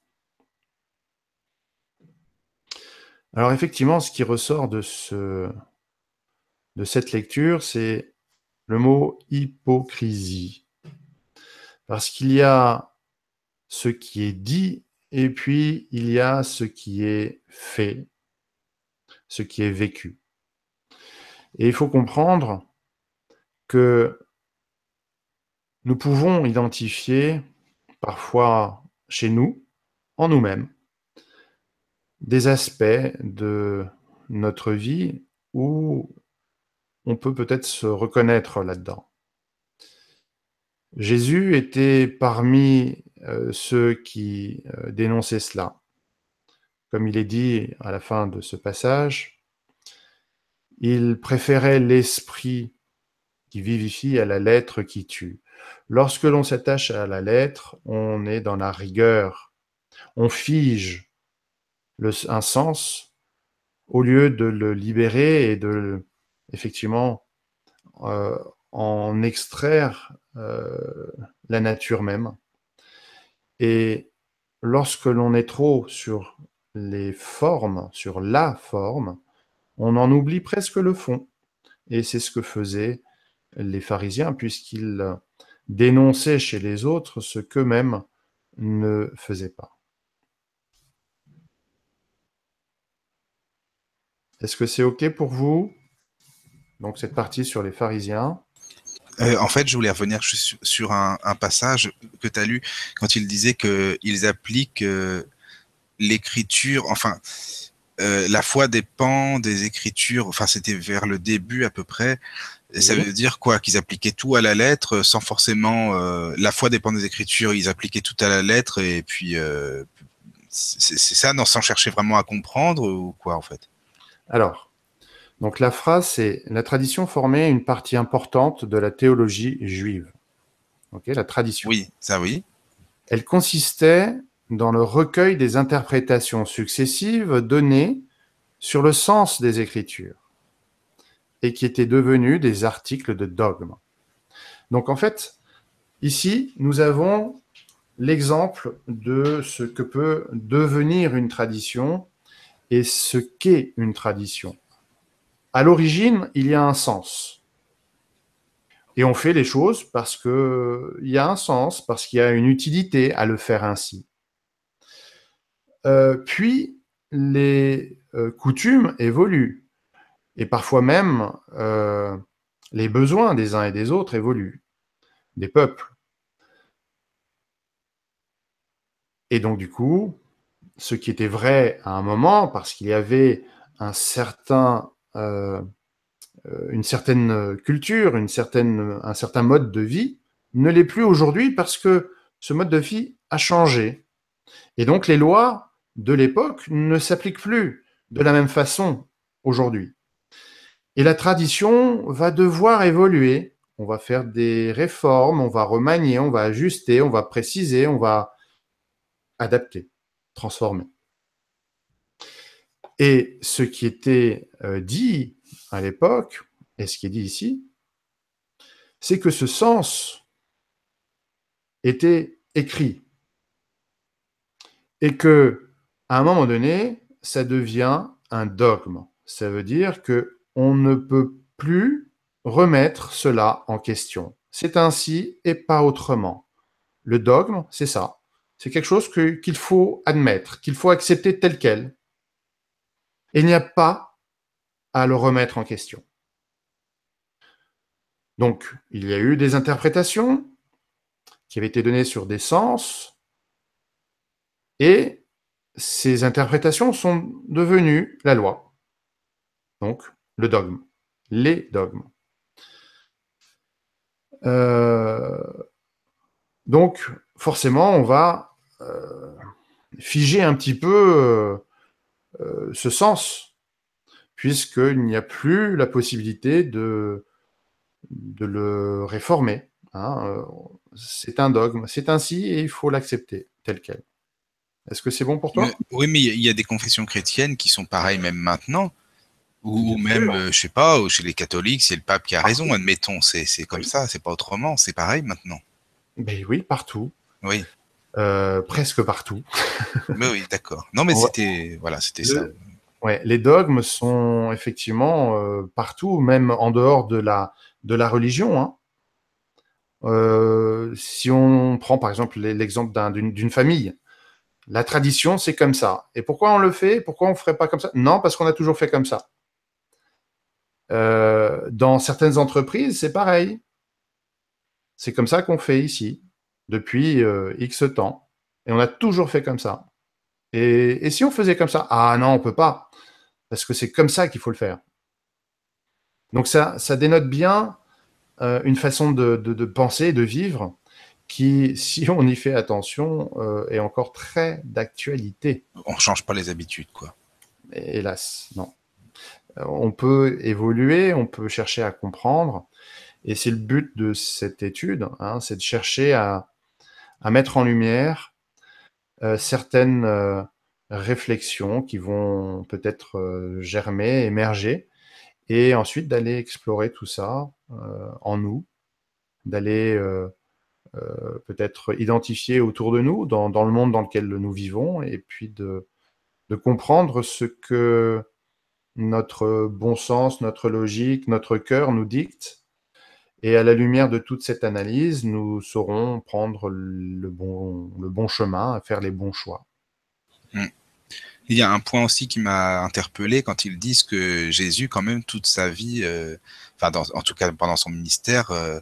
Alors effectivement, ce qui ressort de, ce, de cette lecture, c'est le mot hypocrisie. Parce qu'il y a ce qui est dit et puis il y a ce qui est fait, ce qui est vécu. Et il faut comprendre que nous pouvons identifier parfois chez nous, en nous-mêmes, des aspects de notre vie où on peut peut-être se reconnaître là-dedans. Jésus était parmi euh, ceux qui euh, dénonçaient cela. Comme il est dit à la fin de ce passage, il préférait l'esprit qui vivifie à la lettre qui tue. Lorsque l'on s'attache à la lettre, on est dans la rigueur, on fige un sens au lieu de le libérer et de effectivement euh, en extraire euh, la nature même. Et lorsque l'on est trop sur les formes, sur la forme, on en oublie presque le fond. Et c'est ce que faisaient les pharisiens, puisqu'ils dénonçaient chez les autres ce qu'eux-mêmes ne faisaient pas. Est-ce que c'est OK pour vous Donc cette partie sur les pharisiens. Euh, en fait, je voulais revenir sur un, passage que tu as lu quand il disait qu'ils appliquent euh, l'écriture, enfin, euh, la foi dépend des écritures, enfin, c'était vers le début à peu près. ça veut dire quoi Qu'ils appliquaient tout à la lettre sans forcément. la foi dépend des écritures, ils appliquaient tout à la lettre et puis. c'est ça, non, sans chercher vraiment à comprendre ou quoi en fait alors, donc la phrase, c'est la tradition formait une partie importante de la théologie juive. la tradition. Oui, ça oui. Elle consistait dans le recueil des interprétations successives données sur le sens des Écritures et qui étaient devenues des articles de dogme. Donc en fait, ici, nous avons l'exemple de ce que peut devenir une tradition et ce qu'est une tradition. À l'origine, il y a un sens. Et on fait les choses parce qu'il y a un sens, parce qu'il y a une utilité à le faire ainsi. Euh, puis, les euh, coutumes évoluent. Et parfois même, euh, les besoins des uns et des autres évoluent, des peuples. Et donc, du coup, ce qui était vrai à un moment, parce qu'il y avait un certain, euh, euh, une certaine euh, culture, une certaine, un certain mode de vie, ne l'est plus aujourd'hui parce que ce mode de vie a changé. Et donc les lois de l'époque ne s'appliquent plus de la même façon aujourd'hui. Et la tradition va devoir évoluer. On va faire des réformes, on va remanier, on va ajuster, on va préciser, on va adapter transformé. Et ce qui était euh, dit à l'époque, et ce qui est dit ici, c'est que ce sens était écrit. Et que, à un moment donné, ça devient un dogme. Ça veut dire que on ne peut plus remettre cela en question. C'est ainsi et pas autrement. Le dogme, c'est ça. C'est quelque chose qu'il faut admettre, qu'il faut accepter tel quel. Et il n'y a pas à le remettre en question. Donc, il y a eu des interprétations qui avaient été données sur des sens, et ces interprétations sont devenues la loi. Donc, le dogme, les dogmes. Euh, donc, forcément, on va euh, figer un petit peu euh, euh, ce sens, puisqu'il n'y a plus la possibilité de, de le réformer. Hein, c'est un dogme, c'est ainsi et il faut l'accepter tel quel. Est-ce que c'est bon pour toi Oui, mais il y a des confessions chrétiennes qui sont pareilles même maintenant, ou même, je sais pas, chez les catholiques, c'est le pape qui a raison, admettons, c'est comme ça, c'est pas autrement, c'est pareil maintenant. Ben oui, partout. Oui. Euh, presque partout. mais oui, d'accord. Non, mais c'était voilà, c'était ça. Ouais, les dogmes sont effectivement euh, partout, même en dehors de la, de la religion. Hein. Euh, si on prend par exemple l'exemple d'une famille, la tradition c'est comme ça. Et pourquoi on le fait Pourquoi on ne ferait pas comme ça Non, parce qu'on a toujours fait comme ça. dans certaines entreprises, c'est pareil. C'est comme ça qu'on fait ici depuis euh, X temps. Et on a toujours fait comme ça. Et, si on faisait comme ça Ah non, on peut pas. Parce que c'est comme ça qu'il faut le faire. Donc ça, ça dénote bien euh, une façon de, penser, de vivre, qui, si on y fait attention, euh, est encore très d'actualité. On ne change pas les habitudes, quoi. hélas, non. On peut évoluer, on peut chercher à comprendre. Et c'est le but de cette étude, hein, c'est de chercher à, à mettre en lumière euh, certaines euh, réflexions qui vont peut-être euh, germer, émerger, et ensuite d'aller explorer tout ça en nous, d'aller peut-être identifier autour de nous, dans, le monde dans lequel nous vivons, et puis de, de comprendre ce que notre bon sens, notre logique, notre cœur nous dicte et à la lumière de toute cette analyse, nous saurons prendre le bon, le bon chemin, faire les bons choix. Mm. Il y a un point aussi qui m'a interpellé quand ils disent que Jésus, quand même, toute sa vie, euh, enfin, en tout cas pendant son ministère, euh,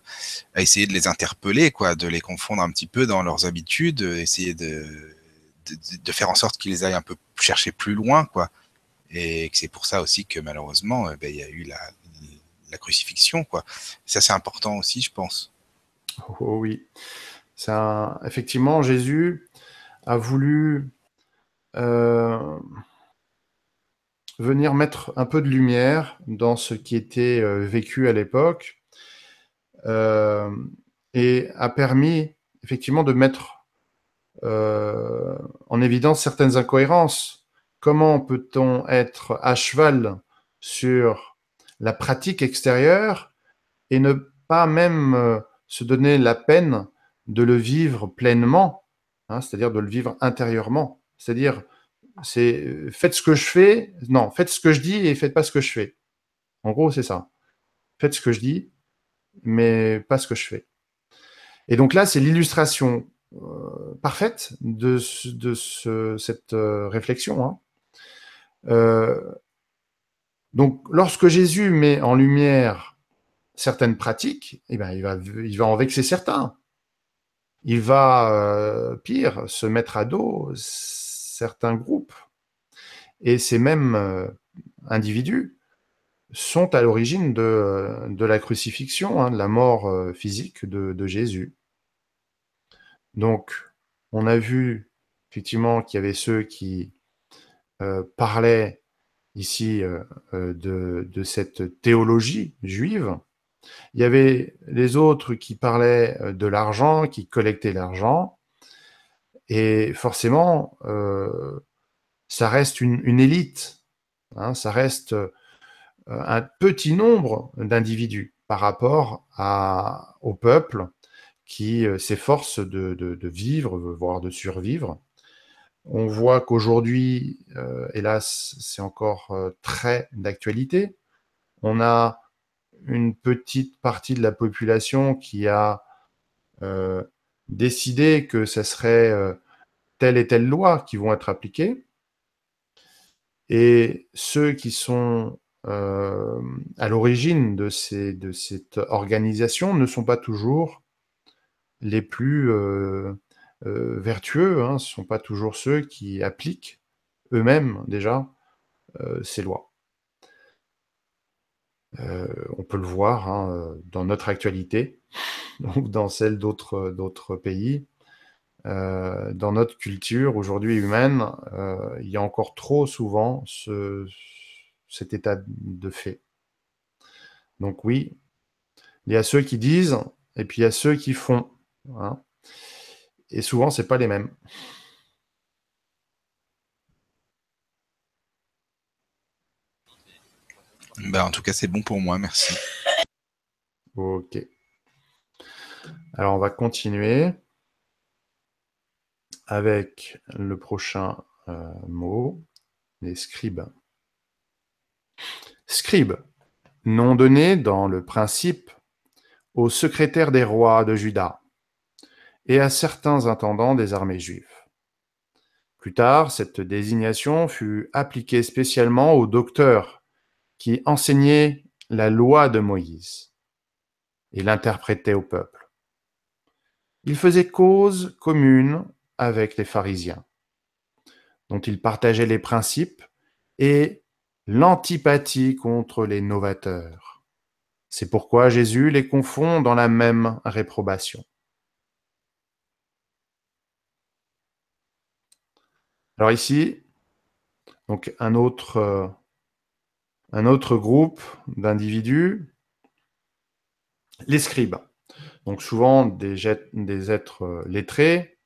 a essayé de les interpeller, quoi, de les confondre un petit peu dans leurs habitudes, euh, essayer de, de, faire en sorte qu'ils aillent un peu chercher plus loin, quoi. Et c'est pour ça aussi que malheureusement, ben, il y a eu la, la crucifixion. Quoi. Ça, c'est important aussi, je pense. Oh, oh oui. Ça, effectivement, Jésus a voulu euh, venir mettre un peu de lumière dans ce qui était euh, vécu à l'époque euh, et a permis effectivement de mettre en évidence certaines incohérences. Comment peut-on être à cheval sur la pratique extérieure et ne pas même euh, se donner la peine de le vivre pleinement, hein, c'est-à-dire de le vivre intérieurement. C'est-à-dire, c'est euh, faites ce que je fais, non, faites ce que je dis et faites pas ce que je fais. En gros, c'est ça. Faites ce que je dis, mais pas ce que je fais. Et donc là, c'est l'illustration euh, parfaite de, cette réflexion. Hein. Donc, lorsque Jésus met en lumière certaines pratiques, eh bien, il, va, il va en vexer certains. Il va, euh, pire, se mettre à dos certains groupes. Et ces mêmes euh, individus sont à l'origine de, la crucifixion, hein, de la mort euh, physique de, de, Jésus. Donc, on a vu effectivement qu'il y avait ceux qui parlaient ici euh, euh, de, cette théologie juive. Il y avait les autres qui parlaient euh, de l'argent, qui collectaient l'argent. Et forcément, ça reste une, élite, hein. ça reste un petit nombre d'individus par rapport à, au peuple qui s'efforce de, de, vivre, voire de survivre. On voit qu'aujourd'hui, euh, hélas, c'est encore euh, très d'actualité. On a une petite partie de la population qui a euh, décidé que ce serait telle et telle loi qui vont être appliquées. Et ceux qui sont à l'origine de cette organisation ne sont pas toujours les plus euh, vertueux, hein, ce ne sont pas toujours ceux qui appliquent eux-mêmes déjà euh, ces lois. Euh, on peut le voir hein, dans notre actualité, donc dans celle d'autres pays. dans notre culture aujourd'hui humaine, il y a encore trop souvent ce, cet état de fait. Donc oui, il y a ceux qui disent et puis il y a ceux qui font. Hein et souvent, ce n'est pas les mêmes. Bah, en tout cas, c'est bon pour moi, merci. Ok. Alors, on va continuer avec le prochain euh, mot, les scribes. Scribes, nom donné dans le principe au secrétaire des rois de Judas et à certains intendants des armées juives. Plus tard, cette désignation fut appliquée spécialement aux docteurs qui enseignaient la loi de Moïse et l'interprétaient au peuple. Ils faisaient cause commune avec les pharisiens, dont ils partageaient les principes et l'antipathie contre les novateurs. C'est pourquoi Jésus les confond dans la même réprobation. Alors ici, donc un autre, euh, un autre groupe d'individus, les scribes. Donc souvent des, des êtres euh, lettrés,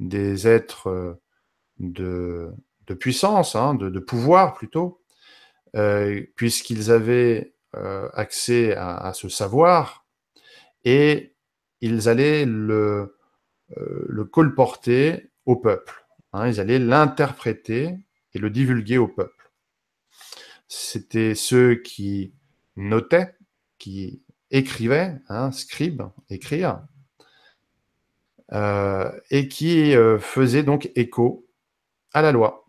des êtres euh, de, puissance, hein, de, pouvoir plutôt, puisqu'ils avaient accès à, ce savoir et ils allaient le, le colporter au peuple. Hein, ils allaient l'interpréter et le divulguer au peuple. C'était ceux qui notaient, qui écrivaient, hein, scribe, écrire, euh, et qui euh, faisaient donc écho à la loi.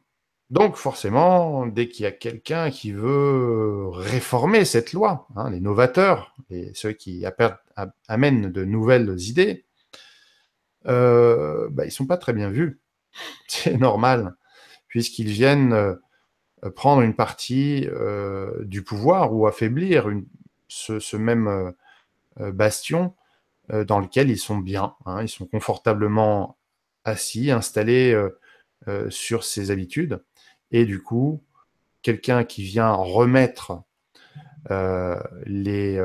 Donc forcément, dès qu'il y a quelqu'un qui veut réformer cette loi, hein, les novateurs, et ceux qui amènent de nouvelles idées, euh, bah, ils ne sont pas très bien vus. C'est normal, puisqu'ils viennent euh, prendre une partie euh, du pouvoir ou affaiblir ce, même euh, bastion dans lequel ils sont bien. Hein. ils sont confortablement assis, installés sur ses habitudes. Et du coup, quelqu'un qui vient remettre les,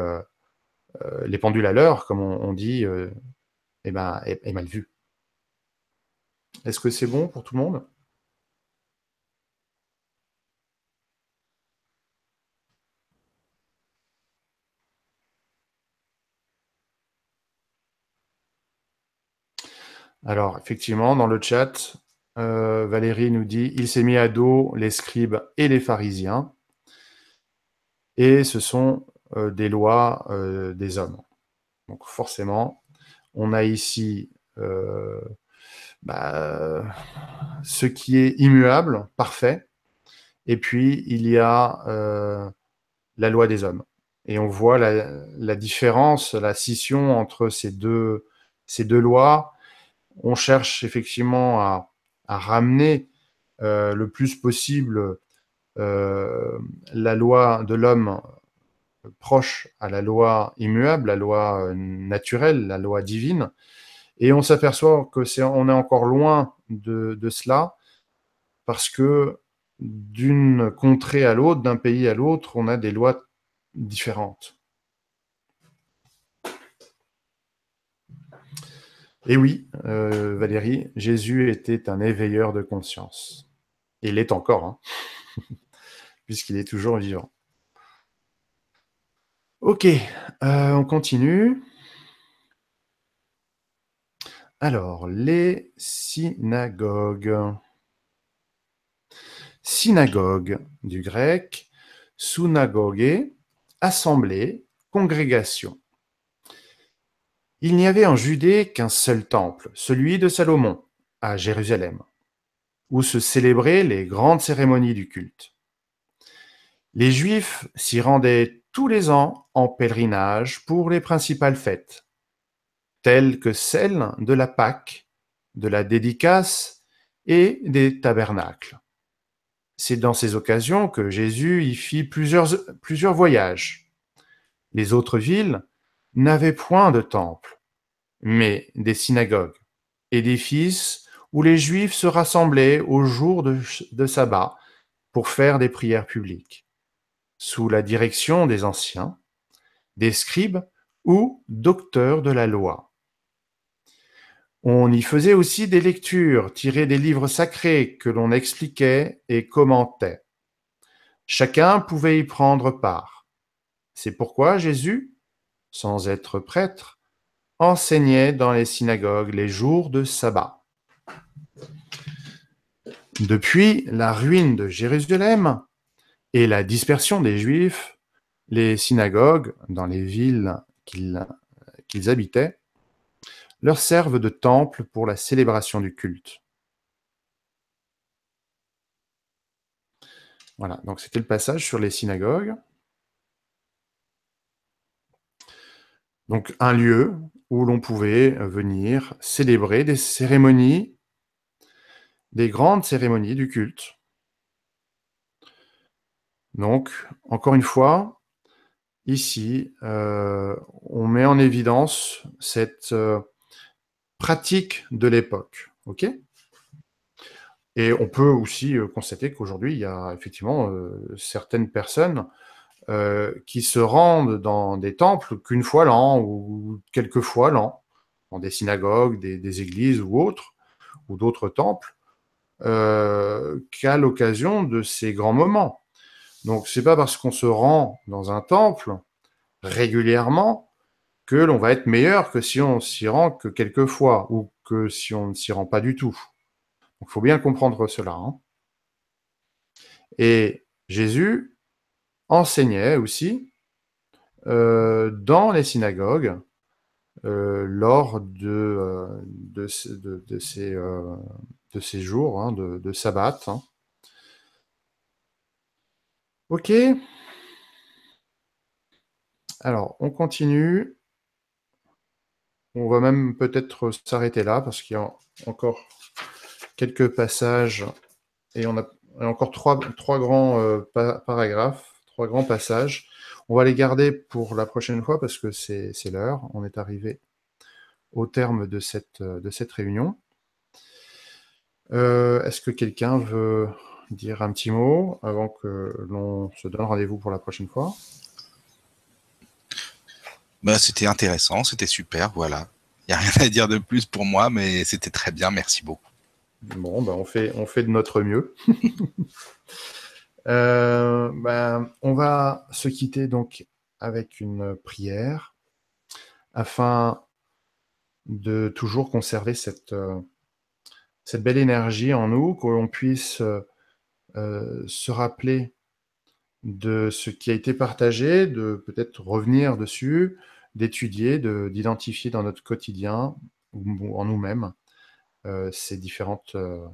pendules à l'heure, comme on, dit, eh ben, est, ben, est mal vu. Est-ce que c'est bon pour tout le monde Alors, effectivement, dans le chat, euh, Valérie nous dit il s'est mis à dos les scribes et les pharisiens, et ce sont euh, des lois euh, des hommes. Donc, forcément, on a ici bah, euh, ce qui est immuable, parfait, et puis il y a euh, la loi des hommes. Et on voit la, différence, la scission entre ces deux, lois. On cherche effectivement à, ramener euh, le plus possible la loi de l'homme proche à la loi immuable, la loi naturelle, la loi divine. Et on s'aperçoit que c'est, on est encore loin de, cela parce que d'une contrée à l'autre, d'un pays à l'autre, on a des lois différentes. Et oui, euh, Valérie, Jésus était un éveilleur de conscience. il l'est encore, hein, puisqu'il est toujours vivant. Ok, euh, on continue. Alors, les synagogues. Synagogue du grec, synagogé, assemblée, congrégation. Il n'y avait en Judée qu'un seul temple, celui de Salomon, à Jérusalem, où se célébraient les grandes cérémonies du culte. Les Juifs s'y rendaient tous les ans en pèlerinage pour les principales fêtes, telles que celles de la Pâque, de la dédicace et des tabernacles. C'est dans ces occasions que Jésus y fit plusieurs, plusieurs voyages. Les autres villes n'avaient point de temple, mais des synagogues, édifices où les Juifs se rassemblaient au jour de, de sabbat pour faire des prières publiques, sous la direction des anciens, des scribes ou docteurs de la loi. On y faisait aussi des lectures tirées des livres sacrés que l'on expliquait et commentait. Chacun pouvait y prendre part. C'est pourquoi Jésus, sans être prêtre, enseignait dans les synagogues les jours de sabbat. Depuis la ruine de Jérusalem et la dispersion des Juifs, les synagogues dans les villes euh, qu'ils habitaient leur servent de temple pour la célébration du culte. Voilà, donc c'était le passage sur les synagogues. Donc un lieu où l'on pouvait venir célébrer des cérémonies, des grandes cérémonies du culte. Donc, encore une fois, ici, euh, on met en évidence cette... Euh, Pratique de l'époque. OK et on peut aussi euh, constater qu'aujourd'hui, il y a effectivement euh, certaines personnes euh, qui se rendent dans des temples qu'une fois l'an ou quelques fois l'an, dans des synagogues, des, églises ou autres, ou d'autres temples, qu'à l'occasion de ces grands moments. Donc, c'est pas parce qu'on se rend dans un temple régulièrement que l'on va être meilleur que si on s'y rend que quelques fois ou que si on ne s'y rend pas du tout. il faut bien comprendre cela. Hein. Et Jésus enseignait aussi euh, dans les synagogues euh, lors euh, de, de, ces, de jours hein, de, sabbat. Hein. Ok. Alors, on continue. On va même peut-être s'arrêter là parce qu'il y a encore quelques passages et on a, encore trois, grands euh, paragraphes, trois grands passages. On va les garder pour la prochaine fois parce que c'est l'heure. On est arrivé au terme de cette, de cette réunion. Euh, est-ce que quelqu'un veut dire un petit mot avant que l'on se donne rendez-vous pour la prochaine fois bah, c'était intéressant, c'était super, voilà. Il n'y a rien à dire de plus pour moi, mais c'était très bien, merci beaucoup. Bon, bah, on, fait, de notre mieux. Euh, bah, on va se quitter donc avec une prière afin de toujours conserver cette, euh, belle énergie en nous, qu'on puisse euh, se rappeler de ce qui a été partagé, de peut-être revenir dessus, d'étudier, d'identifier dans notre quotidien ou en nous-mêmes euh, ces différentes euh,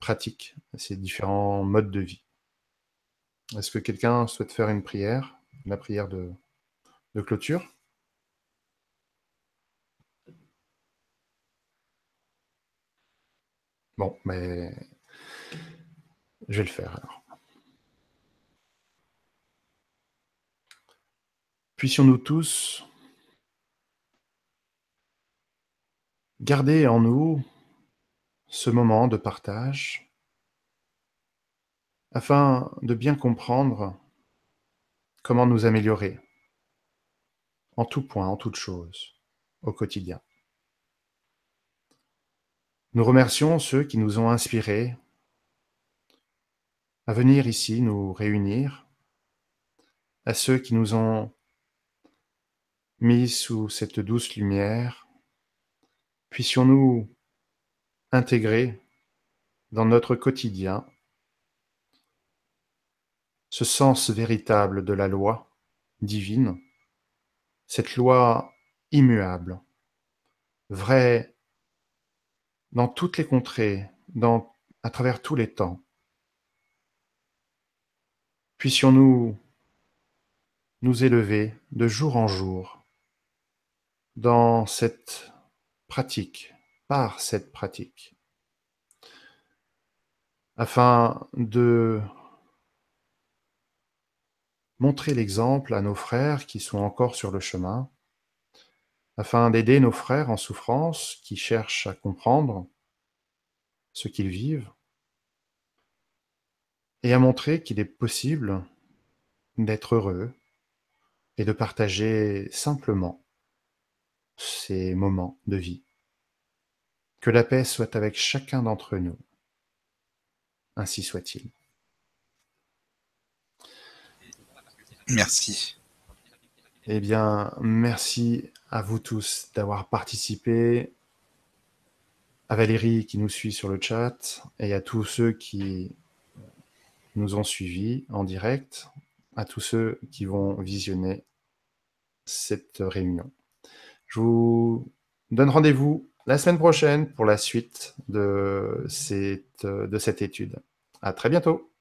pratiques, ces différents modes de vie. Est-ce que quelqu'un souhaite faire une prière, la prière de, de clôture Bon, mais je vais le faire alors. Puissions-nous tous Gardez en nous ce moment de partage afin de bien comprendre comment nous améliorer en tout point, en toute chose, au quotidien. Nous remercions ceux qui nous ont inspirés à venir ici nous réunir, à ceux qui nous ont mis sous cette douce lumière puissions-nous intégrer dans notre quotidien ce sens véritable de la loi divine, cette loi immuable, vraie dans toutes les contrées, à travers tous les temps. Puissions-nous nous élever de jour en jour dans cette pratique, par cette pratique, afin de montrer l'exemple à nos frères qui sont encore sur le chemin, afin d'aider nos frères en souffrance qui cherchent à comprendre ce qu'ils vivent et à montrer qu'il est possible d'être heureux et de partager simplement ces moments de vie. Que la paix soit avec chacun d'entre nous. Ainsi soit-il. Merci. Eh bien, merci à vous tous d'avoir participé, à Valérie qui nous suit sur le chat, et à tous ceux qui nous ont suivis en direct, à tous ceux qui vont visionner cette réunion. Je vous donne rendez-vous la semaine prochaine pour la suite de cette, euh, de cette étude. À très bientôt.